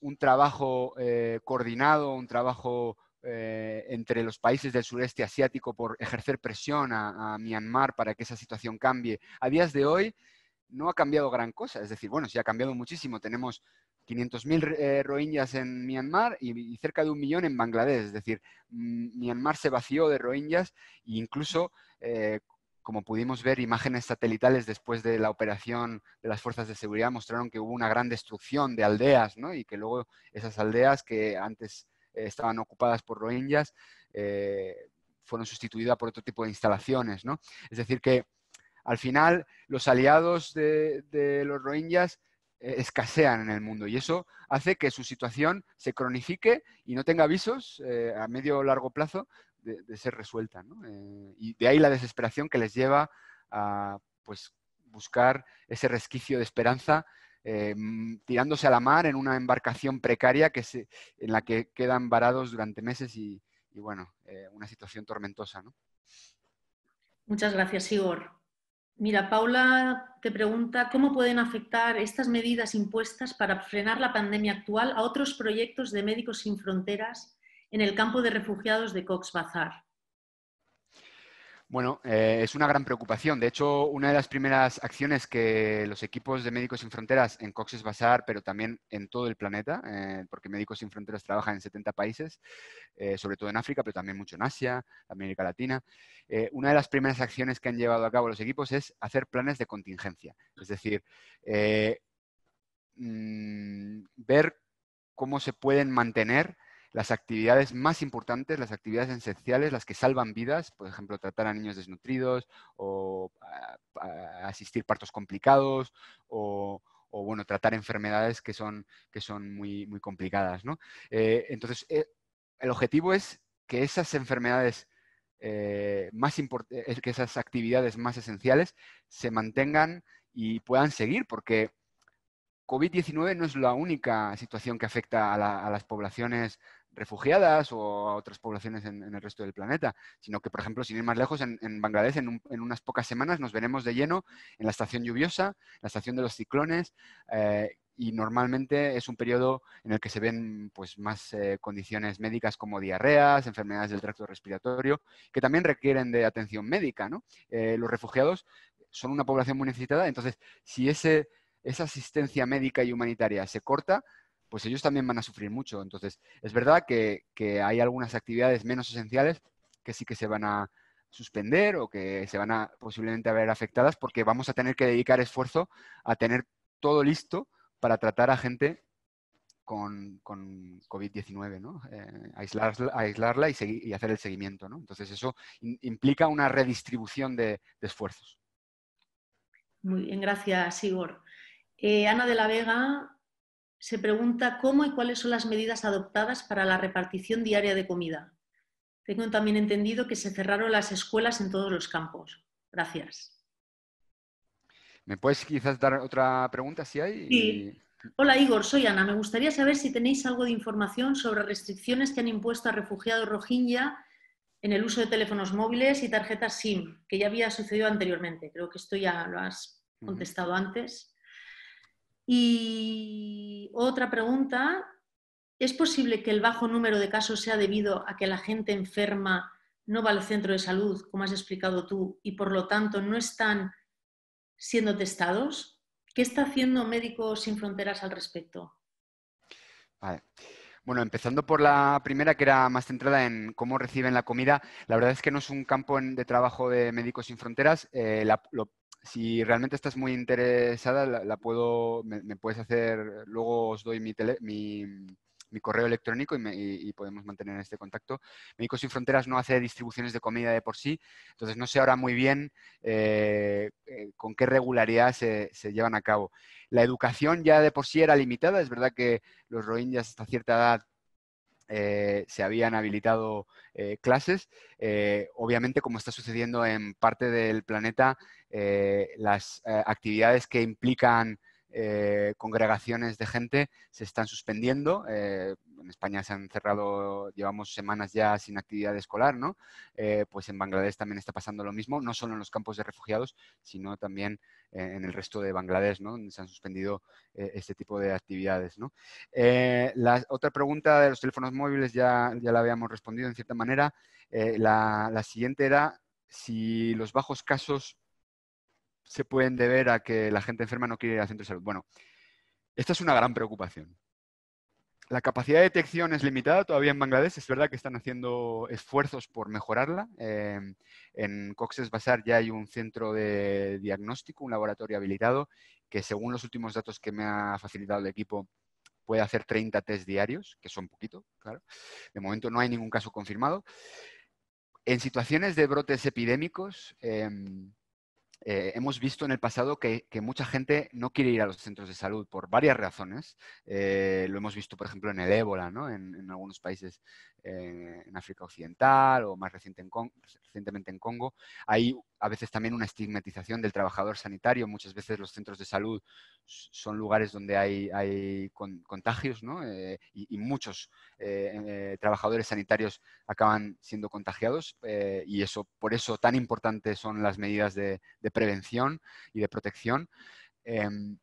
B: un trabajo eh, coordinado, un trabajo eh, entre los países del sureste asiático por ejercer presión a, Myanmar para que esa situación cambie, a días de hoy no ha cambiado gran cosa. Es decir, bueno, sí ha cambiado muchísimo. Tenemos 500.000 eh, rohingyas en Myanmar y, cerca de un millón en Bangladesh. Es decir, mm, Myanmar se vació de rohingyas e incluso... Eh, como pudimos ver, imágenes satelitales después de la operación de las fuerzas de seguridad mostraron que hubo una gran destrucción de aldeas, ¿no? Y que luego esas aldeas que antes estaban ocupadas por rohingyas eh, fueron sustituidas por otro tipo de instalaciones. ¿no? Es decir, que al final los aliados de, los rohingyas eh, escasean en el mundo y eso hace que su situación se cronifique y no tenga avisos eh, a medio o largo plazo de, ser resuelta. y de ahí la desesperación que les lleva a pues, buscar ese resquicio de esperanza eh, mm, tirándose a la mar en una embarcación precaria que en la que quedan varados durante meses y, bueno, eh, una situación tormentosa. ¿no?
A: Muchas gracias, Igor. Mira, Paula te pregunta, ¿cómo pueden afectar estas medidas impuestas para frenar la pandemia actual a otros proyectos de Médicos Sin Fronteras en el campo de refugiados de Cox Bazar?
B: Bueno, eh, es una gran preocupación. De hecho, una de las primeras acciones que los equipos de Médicos Sin Fronteras en Coxes basar, pero también en todo el planeta, eh, porque Médicos Sin Fronteras trabaja en 70 países, eh, sobre todo en África, pero también mucho en Asia, América Latina, una de las primeras acciones que han llevado a cabo los equipos es hacer planes de contingencia. Es decir, mm, ver cómo se pueden mantener las actividades más importantes, las actividades esenciales, las que salvan vidas, por ejemplo, tratar a niños desnutridos o a ah, ah, asistir partos complicados o, bueno, tratar enfermedades que son, que son muy, muy complicadas. Eh, entonces, eh, el objetivo es que esas enfermedades eh, más que esas actividades más esenciales se mantengan y puedan seguir, porque COVID-19 no es la única situación que afecta a las poblaciones refugiadas o a otras poblaciones en, el resto del planeta, sino que, por ejemplo, sin ir más lejos, en, Bangladesh en, unas pocas semanas nos veremos de lleno en la estación lluviosa, la estación de los ciclones, eh, y normalmente es un periodo en el que se ven pues, más eh, condiciones médicas como diarreas, enfermedades del tracto respiratorio, que también requieren de atención médica. Eh, los refugiados son una población muy necesitada, entonces si esa asistencia médica y humanitaria se corta, pues ellos también van a sufrir mucho. Entonces, es verdad que, hay algunas actividades menos esenciales que sí que se van a suspender o que se van a posiblemente a ver afectadas porque vamos a tener que dedicar esfuerzo a tener todo listo para tratar a gente con, COVID-19, ¿no? Eh, aislarla, y, hacer el seguimiento, ¿no? Entonces eso implica una redistribución de, esfuerzos.
A: Muy bien, gracias, Igor. Eh, Ana de la Vega se pregunta cómo y cuáles son las medidas adoptadas para la repartición diaria de comida. Tengo también entendido que se cerraron las escuelas en todos los campos. Gracias.
B: ¿Me puedes quizás dar otra pregunta si hay?
A: Hola Igor, soy Ana. Me gustaría saber si tenéis algo de información sobre restricciones que han impuesto a refugiados rohingya en el uso de teléfonos móviles y tarjetas SIM, que ya había sucedido anteriormente. Creo que esto ya lo has contestado antes. Y otra pregunta, ¿es posible que el bajo número de casos sea debido a que la gente enferma no va al centro de salud, como has explicado tú, y por lo tanto no están siendo testados? ¿Qué está haciendo Médicos Sin Fronteras al respecto?
B: Vale. Bueno, empezando por la primera, que era más centrada en cómo reciben la comida, la verdad es que no es un campo de trabajo de Médicos Sin Fronteras. Eh, si realmente estás muy interesada, la, puedo, me, puedes hacer, luego os doy mi, correo electrónico y, podemos mantener este contacto. Médicos Sin Fronteras no hace distribuciones de comida de por sí, entonces no sé ahora muy bien eh, eh, con qué regularidad se, se, llevan a cabo. La educación ya de por sí era limitada, es verdad que los rohingyas hasta cierta edad eh, se habían habilitado eh, clases. Eh, obviamente, como está sucediendo en parte del planeta, las actividades que implican congregaciones de gente se están suspendiendo en España se han cerrado, llevamos semanas ya sin actividad escolar, ¿no? Eh, pues en Bangladesh también está pasando lo mismo, no solo en los campos de refugiados, sino también eh, en el resto de Bangladesh, ¿no? Donde se han suspendido eh, este tipo de actividades, ¿no? la otra pregunta de los teléfonos móviles ya, ya la habíamos respondido en cierta manera. La, la siguiente era si los bajos casos se pueden deber a que la gente enferma no quiere ir al centro de salud. Bueno, esta es una gran preocupación la capacidad de detección es limitada todavía en Bangladesh. Es verdad que están haciendo esfuerzos por mejorarla. Em, en Cox's Bazar ya hay un centro de diagnóstico, un laboratorio habilitado, que según los últimos datos que me ha facilitado el equipo, puede hacer 30 test diarios, que son poquito, claro. De momento no hay ningún caso confirmado. En situaciones de brotes epidémicos, em, eh, hemos visto en el pasado que, mucha gente no quiere ir a los centros de salud por varias razones. Eh, lo hemos visto, por ejemplo, en el ébola, en, algunos países eh, en África Occidental o más recientemente en Congo. Hay a veces también una estigmatización del trabajador sanitario. Muchas veces los centros de salud son lugares donde hay, hay contagios eh, y, muchos eh, eh, trabajadores sanitarios acaban siendo contagiados y eso, por eso tan importantes son las medidas de, prevención y de protección. Em,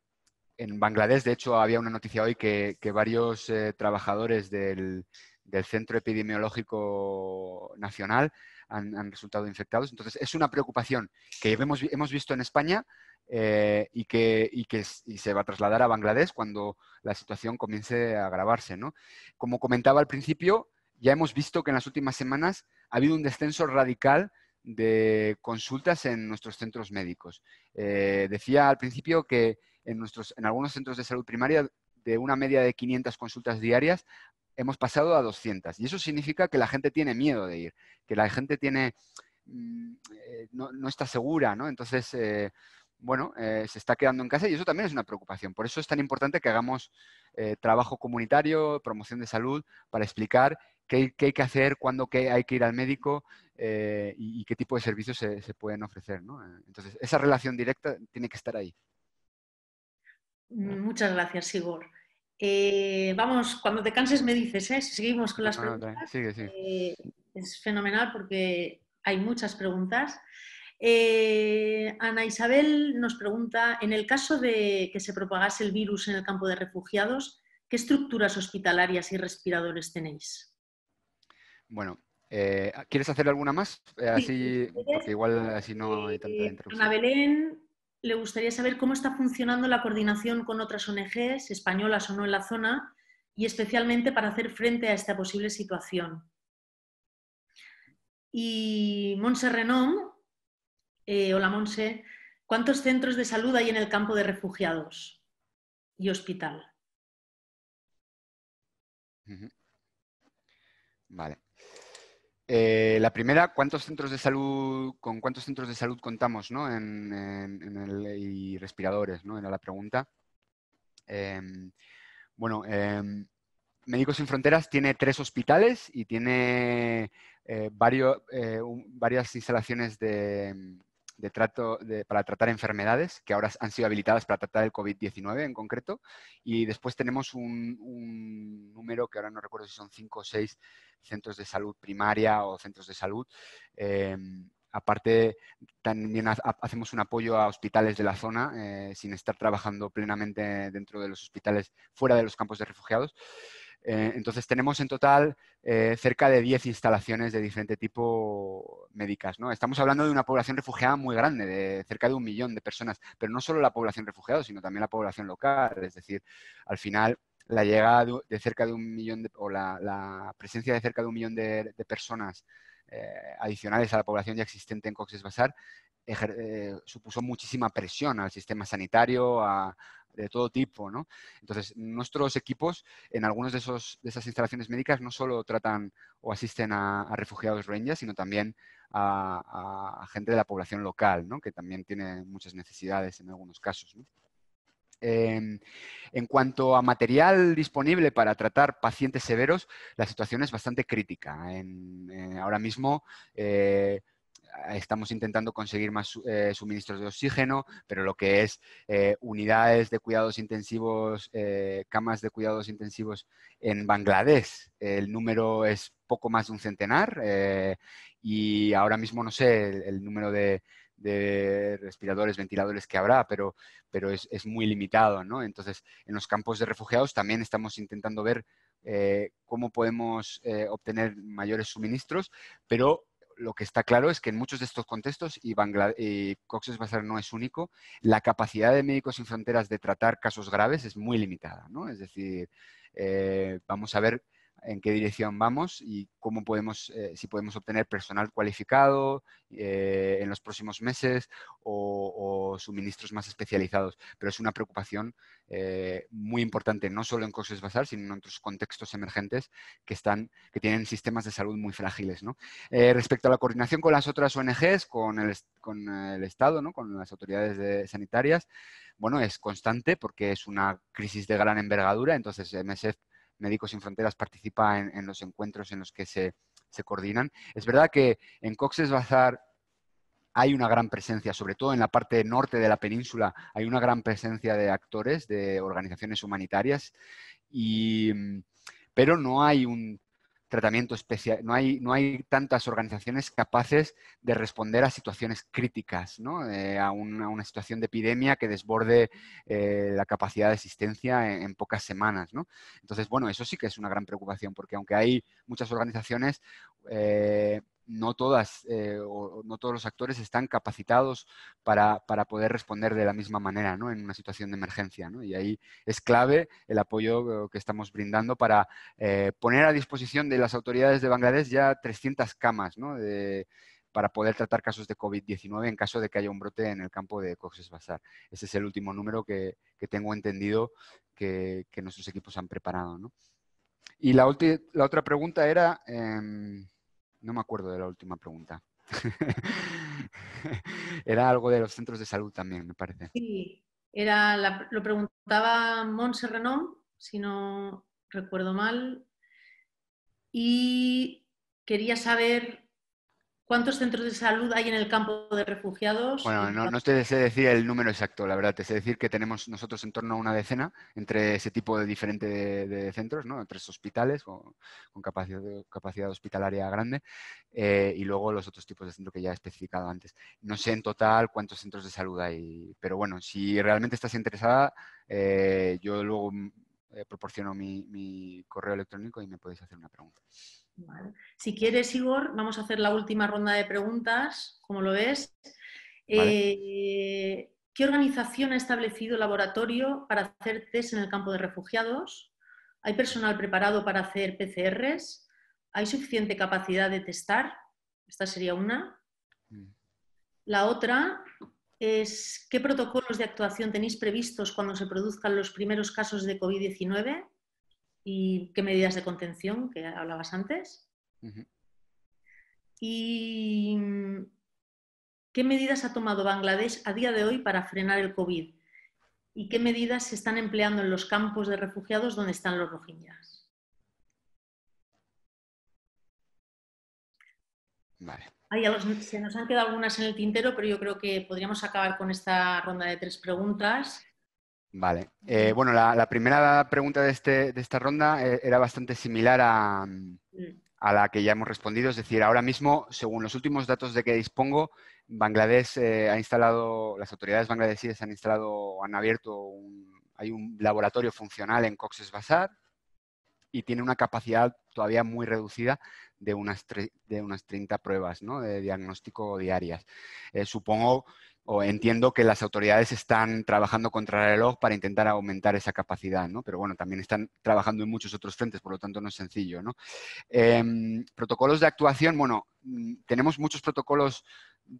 B: en Bangladesh, de hecho, había una noticia hoy que varios trabajadores del, del Centro Epidemiológico Nacional han, resultado infectados. Entonces, es una preocupación que hemos, hemos visto en España eh, y que, que se va a trasladar a Bangladesh cuando la situación comience a agravarse. Como comentaba al principio, ya hemos visto que en las últimas semanas ha habido un descenso radical de consultas en nuestros centros médicos. Eh, decía al principio que en, nuestros, en algunos centros de salud primaria de una media de 500 consultas diarias hemos pasado a 200. Y eso significa que la gente tiene miedo de ir, que la gente tiene, mm, eh, no, está segura, ¿no? Entonces, eh, bueno, eh, se está quedando en casa y eso también es una preocupación. Por eso es tan importante que hagamos trabajo comunitario, promoción de salud, para explicar qué, hay que hacer, cuándo hay que ir al médico y, qué tipo de servicios se, pueden ofrecer, ¿no? Entonces, esa relación directa tiene que estar ahí.
A: Muchas gracias, Igor. Eh, vamos, cuando te canses me dices, ¿eh? seguimos con las ah, preguntas.
B: Eh,
A: es fenomenal porque hay muchas preguntas. Eh, Ana Isabel nos pregunta, en el caso de que se propagase el virus en el campo de refugiados, ¿qué estructuras hospitalarias y respiradores tenéis?
B: Bueno, ¿quieres hacer alguna más? así, porque igual así no hay tanta
A: Ana Belén le gustaría saber cómo está funcionando la coordinación con otras ONGs, españolas o no en la zona, y especialmente para hacer frente a esta posible situación. Y Monse Renom, eh, hola Monse, ¿cuántos centros de salud hay en el campo de refugiados y hospital?
B: Vale. Eh, la primera, ¿cuántos centros de salud, con cuántos centros de salud contamos ¿no? en, y respiradores? ¿no? Era la pregunta. Em, bueno, em, Médicos Sin Fronteras tiene tres hospitales y tiene eh, eh, varias instalaciones de, de trato para tratar enfermedades, que ahora han sido habilitadas para tratar el COVID-19 en concreto. Y después tenemos un, número, que ahora no recuerdo si son cinco o seis centros de salud primaria o centros de salud. Em, aparte, también hacemos un apoyo a hospitales de la zona, eh, sin estar trabajando plenamente dentro de los hospitales, fuera de los campos de refugiados. Eh, entonces tenemos en total eh, cerca de 10 instalaciones de diferente tipo médicas. ¿no? Estamos hablando de una población refugiada muy grande, de cerca de un millón de personas, pero no solo la población refugiada, sino también la población local. Es decir, al final la llegada de cerca de un millón de, o la, presencia de cerca de un millón de, personas eh, adicionales a la población ya existente en Cox's Bazar supuso muchísima presión al sistema sanitario, a, de todo tipo, ¿no? Entonces, nuestros equipos en algunas de, de esas instalaciones médicas no solo tratan o asisten a, refugiados rohingyas, sino también a, gente de la población local, ¿no? Que también tiene muchas necesidades en algunos casos, em, en cuanto a material disponible para tratar pacientes severos, la situación es bastante crítica. En, eh, ahora mismo, eh, estamos intentando conseguir más eh, suministros de oxígeno, pero lo que es eh, unidades de cuidados intensivos, eh, camas de cuidados intensivos en Bangladesh, el número es poco más de un centenar y ahora mismo no sé el, número de, respiradores, ventiladores que habrá, pero, pero es, es, muy limitado, ¿no? Entonces, en los campos de refugiados también estamos intentando ver cómo podemos obtener mayores suministros, pero lo que está claro es que en muchos de estos contextos, y, Coxes Cox's Bazar no es único, la capacidad de Médicos Sin Fronteras de tratar casos graves es muy limitada. ¿no? Es decir, eh, vamos a ver en qué dirección vamos y cómo podemos, eh, si podemos obtener personal cualificado eh, en los próximos meses o, suministros más especializados. Pero es una preocupación eh, muy importante, no solo en COSES Basar, sino en otros contextos emergentes que, están, que tienen sistemas de salud muy frágiles. respecto a la coordinación con las otras ONGs, con el, con el Estado, con las autoridades sanitarias, bueno, es constante porque es una crisis de gran envergadura, entonces MSF Médicos Sin Fronteras participa en, los encuentros en los que se, coordinan. Es verdad que en Coxes Bazar hay una gran presencia, sobre todo en la parte norte de la península, hay una gran presencia de actores, de organizaciones humanitarias, mm, pero no hay un tratamiento especial, no hay, no hay tantas organizaciones capaces de responder a situaciones críticas, ¿no? Eh, a, una situación de epidemia que desborde eh, la capacidad de asistencia en, pocas semanas. ¿no? Entonces, bueno, eso sí que es una gran preocupación, porque aunque hay muchas organizaciones, eh, no todas eh, no todos los actores están capacitados para, poder responder de la misma manera ¿no? en una situación de emergencia. Y ahí es clave el apoyo eh, que estamos brindando para eh, poner a disposición de las autoridades de Bangladesh ya 300 camas para poder tratar casos de COVID-19 en caso de que haya un brote en el campo de Cox's Bazar. Ese es el último número que, tengo entendido que, nuestros equipos han preparado. Y la, la, otra pregunta era... Em, no me acuerdo de la última pregunta. era algo de los centros de salud también, me parece.
A: Sí, era lo preguntaba Montse Renom, si no recuerdo mal, y quería saber ¿Cuántos centros de salud hay en el campo de refugiados? Bueno, no,
B: te sé decir el número exacto, la verdad. Te sé decir que tenemos nosotros en torno a una decena entre ese tipo de diferentes de, centros, ¿no? Tres hospitales con capacidad, hospitalaria grande eh, y luego los otros tipos de centros que ya he especificado antes. No sé en total cuántos centros de salud hay, pero bueno, si realmente estás interesada, eh, yo luego mm, eh, proporciono mi correo electrónico y me podéis hacer una pregunta.
A: Si quieres, Igor, vamos a hacer la última ronda de preguntas, como lo ves. Eh, ¿Qué organización ha establecido laboratorio para hacer test en el campo de refugiados? ¿Hay personal preparado para hacer PCRs? ¿Hay suficiente capacidad de testar? Esta sería una. Mm. La otra es, ¿qué protocolos de actuación tenéis previstos cuando se produzcan los primeros casos de COVID-19? ¿Y qué medidas de contención que hablabas antes? ¿Y mm, qué medidas ha tomado Bangladesh a día de hoy para frenar el COVID? ¿Y qué medidas se están empleando en los campos de refugiados donde están los rohingyas? Vale. se nos han quedado algunas en el tintero, pero yo creo que podríamos acabar con esta ronda de tres preguntas.
B: Vale. Eh, bueno, la, primera pregunta de, este, esta ronda eh, era bastante similar mm. a, la que ya hemos respondido. Es decir, ahora mismo, según los últimos datos de que dispongo, Bangladesh eh, ha instalado, las autoridades bangladesíes han instalado, han abierto, un, hay un laboratorio funcional en Cox's Bazar y tiene una capacidad todavía muy reducida de unas, de unas 30 pruebas ¿no? de diagnóstico diarias. supongo o entiendo que las autoridades están trabajando contra el reloj para intentar aumentar esa capacidad, ¿no? Pero bueno, también están trabajando en muchos otros frentes, por lo tanto no es sencillo, em, protocolos de actuación, bueno, mm, tenemos muchos protocolos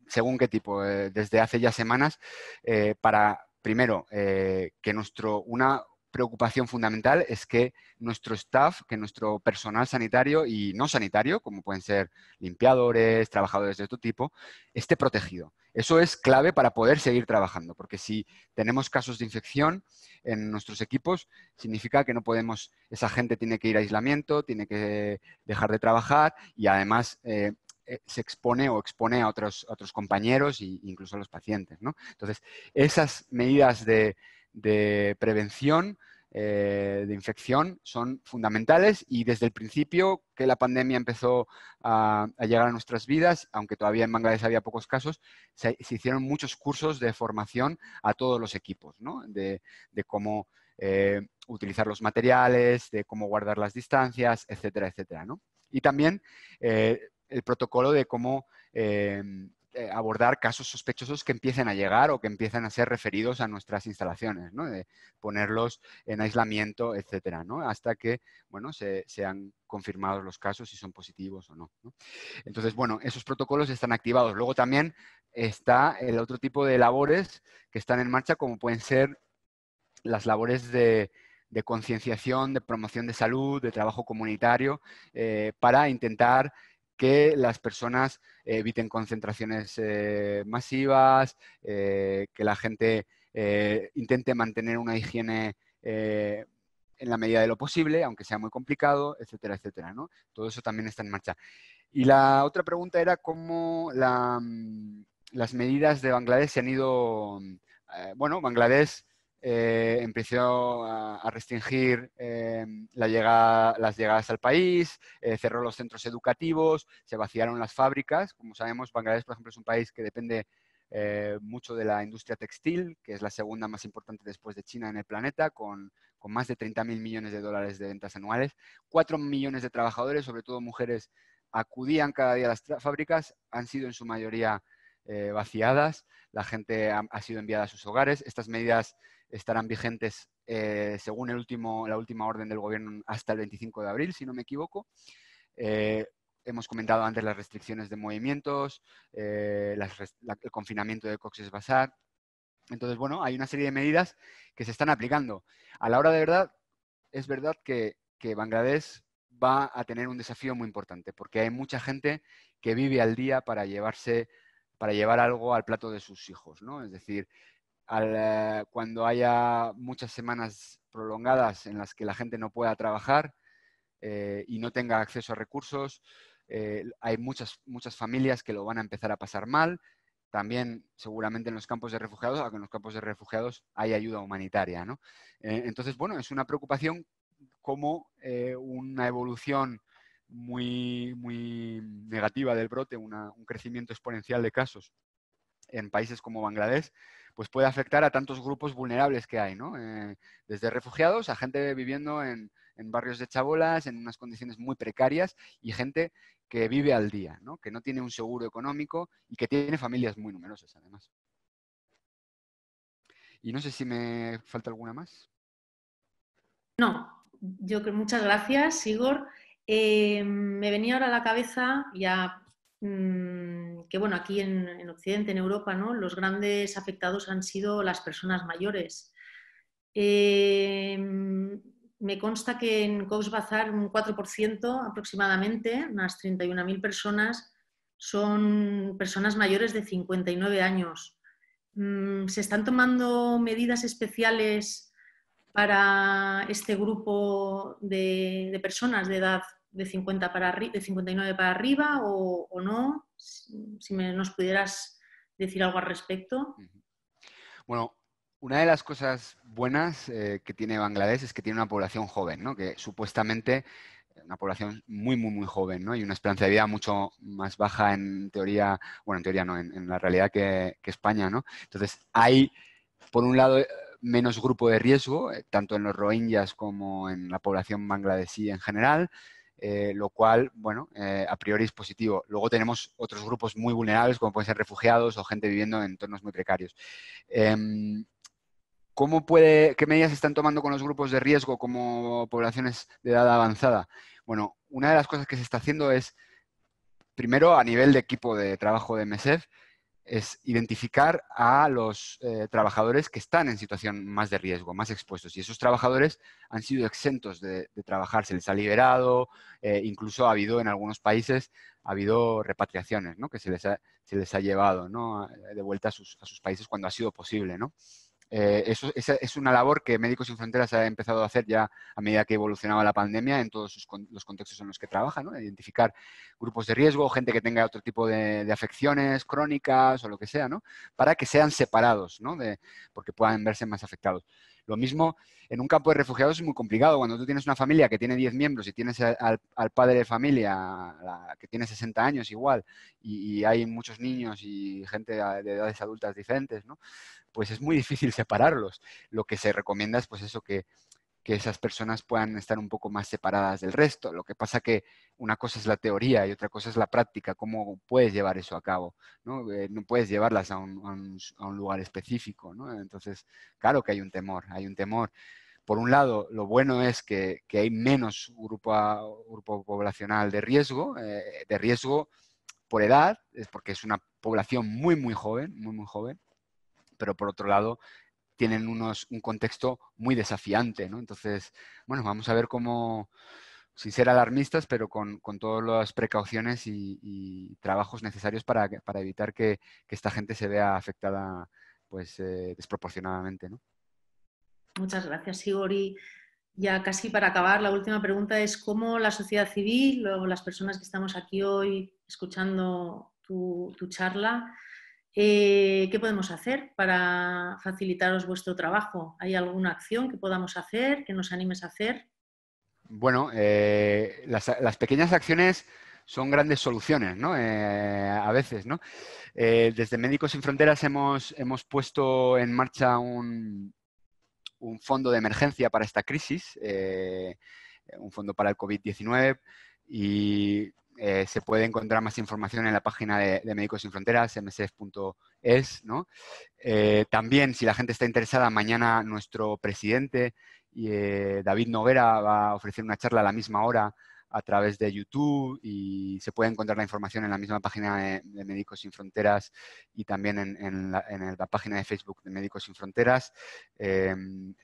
B: según qué tipo, eh, desde hace ya semanas, eh, para, primero, eh, que nuestro, una, preocupación fundamental es que nuestro staff, que nuestro personal sanitario y no sanitario, como pueden ser limpiadores, trabajadores de otro tipo, esté protegido. Eso es clave para poder seguir trabajando, porque si tenemos casos de infección en nuestros equipos, significa que no podemos, esa gente tiene que ir a aislamiento, tiene que dejar de trabajar y además eh, eh, se expone o expone a otros, compañeros e incluso a los pacientes. Entonces, esas medidas de, de prevención eh, de infección son fundamentales y desde el principio que la pandemia empezó a, llegar a nuestras vidas, aunque todavía en Bangladesh había pocos casos, se, hicieron muchos cursos de formación a todos los equipos, de, cómo eh, utilizar los materiales, de cómo guardar las distancias, etcétera, etcétera. Y también eh, el protocolo de cómo eh, abordar casos sospechosos que empiecen a llegar o que empiecen a ser referidos a nuestras instalaciones, ¿no? de ponerlos en aislamiento, etcétera, ¿no? hasta que bueno, se, sean confirmados los casos si son positivos o no, Entonces, bueno, esos protocolos están activados. Luego también está el otro tipo de labores que están en marcha, como pueden ser las labores de, concienciación, de promoción de salud, de trabajo comunitario, eh, para intentar que las personas eviten concentraciones eh, masivas, eh, que la gente eh, intente mantener una higiene en la medida de lo posible, aunque sea muy complicado, etcétera, etcétera. ¿no? Todo eso también está en marcha. Y la otra pregunta era cómo mm, las medidas de Bangladesh se han ido... Mm, bueno, Bangladesh eh, empezó a, restringir em, las llegadas al país, eh, cerró los centros educativos, se vaciaron las fábricas. Como sabemos, Bangladesh, por ejemplo, es un país que depende eh, mucho de la industria textil, que es la segunda más importante después de China en el planeta, con, más de 30.000 millones de dólares de ventas anuales. Cuatro millones de trabajadores, sobre todo mujeres, acudían cada día a las fábricas, han sido en su mayoría vaciadas, la gente ha sido enviada a sus hogares. Estas medidas estarán vigentes eh, según último, la última orden del gobierno hasta el 25 de abril, si no me equivoco. Eh, hemos comentado antes las restricciones de movimientos, eh, el confinamiento de Coxes Bazar. Entonces, bueno, hay una serie de medidas que se están aplicando. A la hora de verdad, es verdad que, que Bangladesh va a tener un desafío muy importante, porque hay mucha gente que vive al día para llevarse, para llevar algo al plato de sus hijos, ¿no? Es decir, eh, cuando haya muchas semanas prolongadas en las que la gente no pueda trabajar eh, y no tenga acceso a recursos, eh, hay muchas, muchas familias que lo van a empezar a pasar mal. También seguramente en los campos de refugiados, aunque en los campos de refugiados hay ayuda humanitaria. entonces, bueno, es una preocupación como una evolución muy, negativa del brote, un crecimiento exponencial de casos en países como Bangladesh, pues puede afectar a tantos grupos vulnerables que hay, ¿no? Eh, desde refugiados a gente viviendo en, barrios de chabolas, en unas condiciones muy precarias y gente que vive al día, ¿no? Que no tiene un seguro económico y que tiene familias muy numerosas, además. Y no sé si me falta alguna más.
A: No, yo creo muchas gracias, Igor. Eh, me venía ahora a la cabeza, ya mm, que bueno, aquí en, Occidente, en Europa, los grandes afectados han sido las personas mayores. Eh, me consta que en Cox Bazar un 4% aproximadamente, unas 31.000 personas, son personas mayores de 59 años. Mm, ¿Se están tomando medidas especiales para este grupo de, personas de edad de, 50 para, de 59 para arriba o no? Si me, nos pudieras decir algo al respecto.
B: Bueno, una de las cosas buenas eh, que tiene Bangladesh es que tiene una población joven, ¿no? que supuestamente eh, una población muy, muy, muy joven ¿no? y una esperanza de vida mucho más baja en teoría, bueno, en teoría no, en, la realidad que, España. ¿no? Entonces, hay, por un lado, menos grupo de riesgo, eh, tanto en los rohingyas como en la población bangladesí en general. Eh, lo cual, bueno, eh, a priori es positivo. Luego tenemos otros grupos muy vulnerables, como pueden ser refugiados o gente viviendo en entornos muy precarios. Em, ¿cómo puede, ¿Qué medidas están tomando con los grupos de riesgo como poblaciones de edad avanzada? Bueno, una de las cosas que se está haciendo es, primero, a nivel de equipo de trabajo de MSF, es identificar a los eh, trabajadores que están en situación más de riesgo, más expuestos. Y esos trabajadores han sido exentos de, trabajar, se les ha liberado, eh, incluso ha habido en algunos países, ha habido repatriaciones, ¿no? Que se les ha, llevado, ¿no? De vuelta a sus, a sus países cuando ha sido posible, ¿no? Eh, eso, es una labor que Médicos Sin Fronteras ha empezado a hacer ya a medida que evolucionaba la pandemia en todos los contextos en los que trabaja, ¿no? identificar grupos de riesgo, gente que tenga otro tipo de, afecciones crónicas o lo que sea, ¿no? para que sean separados, porque puedan verse más afectados. Lo mismo en un campo de refugiados es muy complicado. Cuando tú tienes una familia que tiene 10 miembros y tienes al, padre de familia que tiene 60 años igual y, y, hay muchos niños y gente de edades adultas diferentes, ¿no? pues es muy difícil separarlos. Lo que se recomienda es pues eso que que esas personas puedan estar un poco más separadas del resto. Lo que pasa que una cosa es la teoría y otra cosa es la práctica, cómo puedes llevar eso a cabo, ¿no? Eh, puedes llevarlas a un, lugar específico, Entonces, claro que hay un temor, hay un temor. Por un lado, lo bueno es que, hay menos grupo, poblacional de riesgo, eh, de riesgo por edad, es porque es una población muy, muy joven, muy, muy joven, pero por otro lado, tienen unos, un contexto muy desafiante, ¿no? Entonces, bueno, vamos a ver cómo, sin ser alarmistas, pero con, todas las precauciones y, trabajos necesarios para, evitar que, esta gente se vea afectada pues eh, desproporcionadamente, ¿no?
A: Muchas gracias, Sigori. ya casi para acabar, la última pregunta es cómo la sociedad civil o las personas que estamos aquí hoy escuchando tu, tu charla, eh, ¿Qué podemos hacer para facilitaros vuestro trabajo? ¿Hay alguna acción que podamos hacer, que nos animes a hacer?
B: Bueno, eh, las, pequeñas acciones son grandes soluciones, ¿no? Eh, a veces, ¿no? desde Médicos Sin Fronteras hemos, hemos puesto en marcha un, un, fondo de emergencia para esta crisis, un fondo para el COVID-19 y eh, se puede encontrar más información en la página de, Médicos Sin Fronteras, msf.es. Eh, también, si la gente está interesada, mañana nuestro presidente, eh, David Noguera, va a ofrecer una charla a la misma hora a través de YouTube y se puede encontrar la información en la misma página eh, de, Médicos Sin Fronteras y también en, la, página de Facebook de Médicos Sin Fronteras. Eh,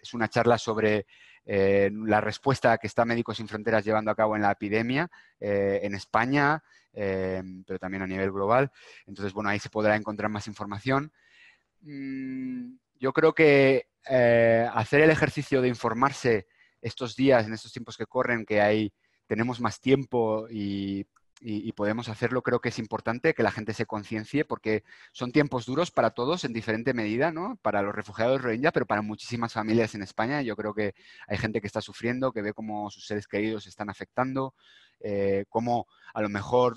B: es una charla sobre eh, la respuesta que está Médicos Sin Fronteras llevando a cabo en la epidemia en España, pero también a nivel global. Entonces, bueno, ahí se podrá encontrar más información. Mm, yo creo que hacer el ejercicio de informarse estos días, en estos tiempos que corren, que hay tenemos más tiempo y, podemos hacerlo, creo que es importante que la gente se conciencie porque son tiempos duros para todos en diferente medida, ¿no? Para los refugiados rohingya, pero para muchísimas familias en España. Yo creo que hay gente que está sufriendo, que ve cómo sus seres queridos están afectando, eh, cómo a lo mejor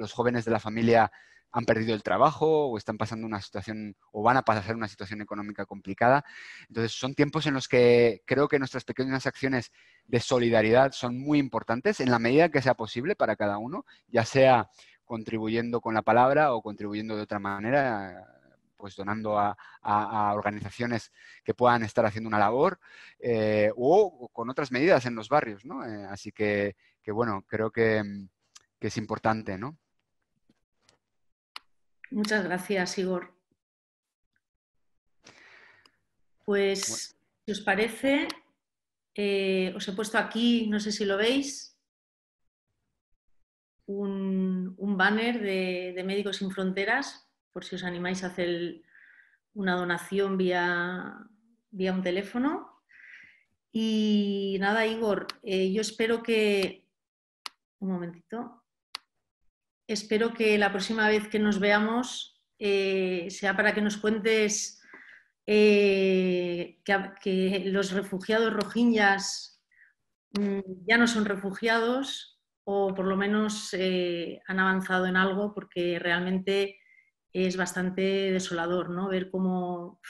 B: los jóvenes de la familia han perdido el trabajo o están pasando una situación o van a pasar una situación económica complicada. Entonces, son tiempos en los que creo que nuestras pequeñas acciones de solidaridad son muy importantes en la medida que sea posible para cada uno, ya sea contribuyendo con la palabra o contribuyendo de otra manera, pues donando a, organizaciones que puedan estar haciendo una labor eh, o con otras medidas en los barrios, ¿no? Eh, así que, que, bueno, creo que, que es importante, ¿no?
A: Muchas gracias, Igor. Pues, si os parece, eh, os he puesto aquí, no sé si lo veis, un, banner de, Médicos Sin Fronteras, por si os animáis a hacer una donación vía, un teléfono. Y nada, Igor, eh, yo espero que... Un momentito espero que la próxima vez que nos veamos eh, sea para que nos cuentes eh, que, los refugiados rohingyas mm, ya no son refugiados o por lo menos eh, han avanzado en algo porque realmente es bastante desolador ver cómo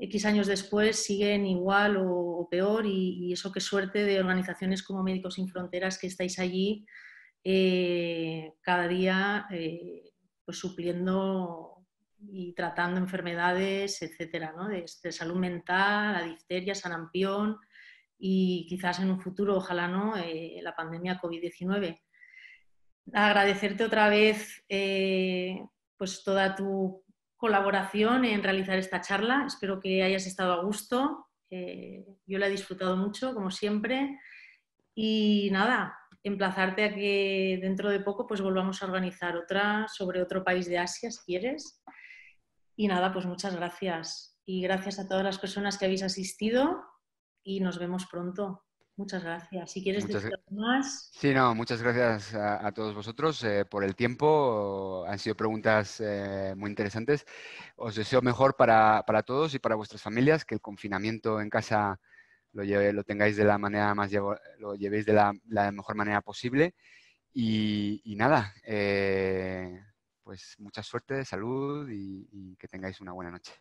A: X años después siguen igual o, peor y, eso qué suerte de organizaciones como Médicos Sin Fronteras que estáis allí eh, cada día eh, pues supliendo y tratando enfermedades, etcétera, ¿no? de, salud mental, la difteria, sarampión y quizás en un futuro, ojalá no, eh, la pandemia COVID-19. Agradecerte otra vez pues toda tu colaboración en realizar esta charla. Espero que hayas estado a gusto. yo la he disfrutado mucho, como siempre. Y nada, emplazarte a que dentro de poco pues volvamos a organizar otra sobre otro país de Asia, si quieres. Y nada, pues muchas gracias. Y gracias a todas las personas que habéis asistido y nos vemos pronto. Muchas gracias. Si quieres decir algo más.
B: Sí, no, muchas gracias a, todos vosotros eh, por el tiempo. Han sido preguntas eh, muy interesantes. Os deseo mejor para, para todos y para vuestras familias, que el confinamiento en casa lo, tengáis de la manera más, lo llevéis de la, mejor manera posible. Y, nada, eh, pues mucha suerte, salud y, que tengáis una buena noche.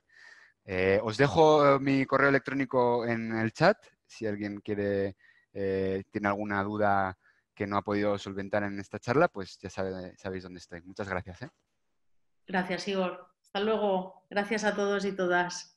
B: Eh, os dejo mi correo electrónico en el chat si alguien quiere, eh, tiene alguna duda que no ha podido solventar en esta charla, pues ya sabéis dónde estoy. Muchas gracias.
A: Gracias, Igor. Hasta luego. Gracias a todos y todas.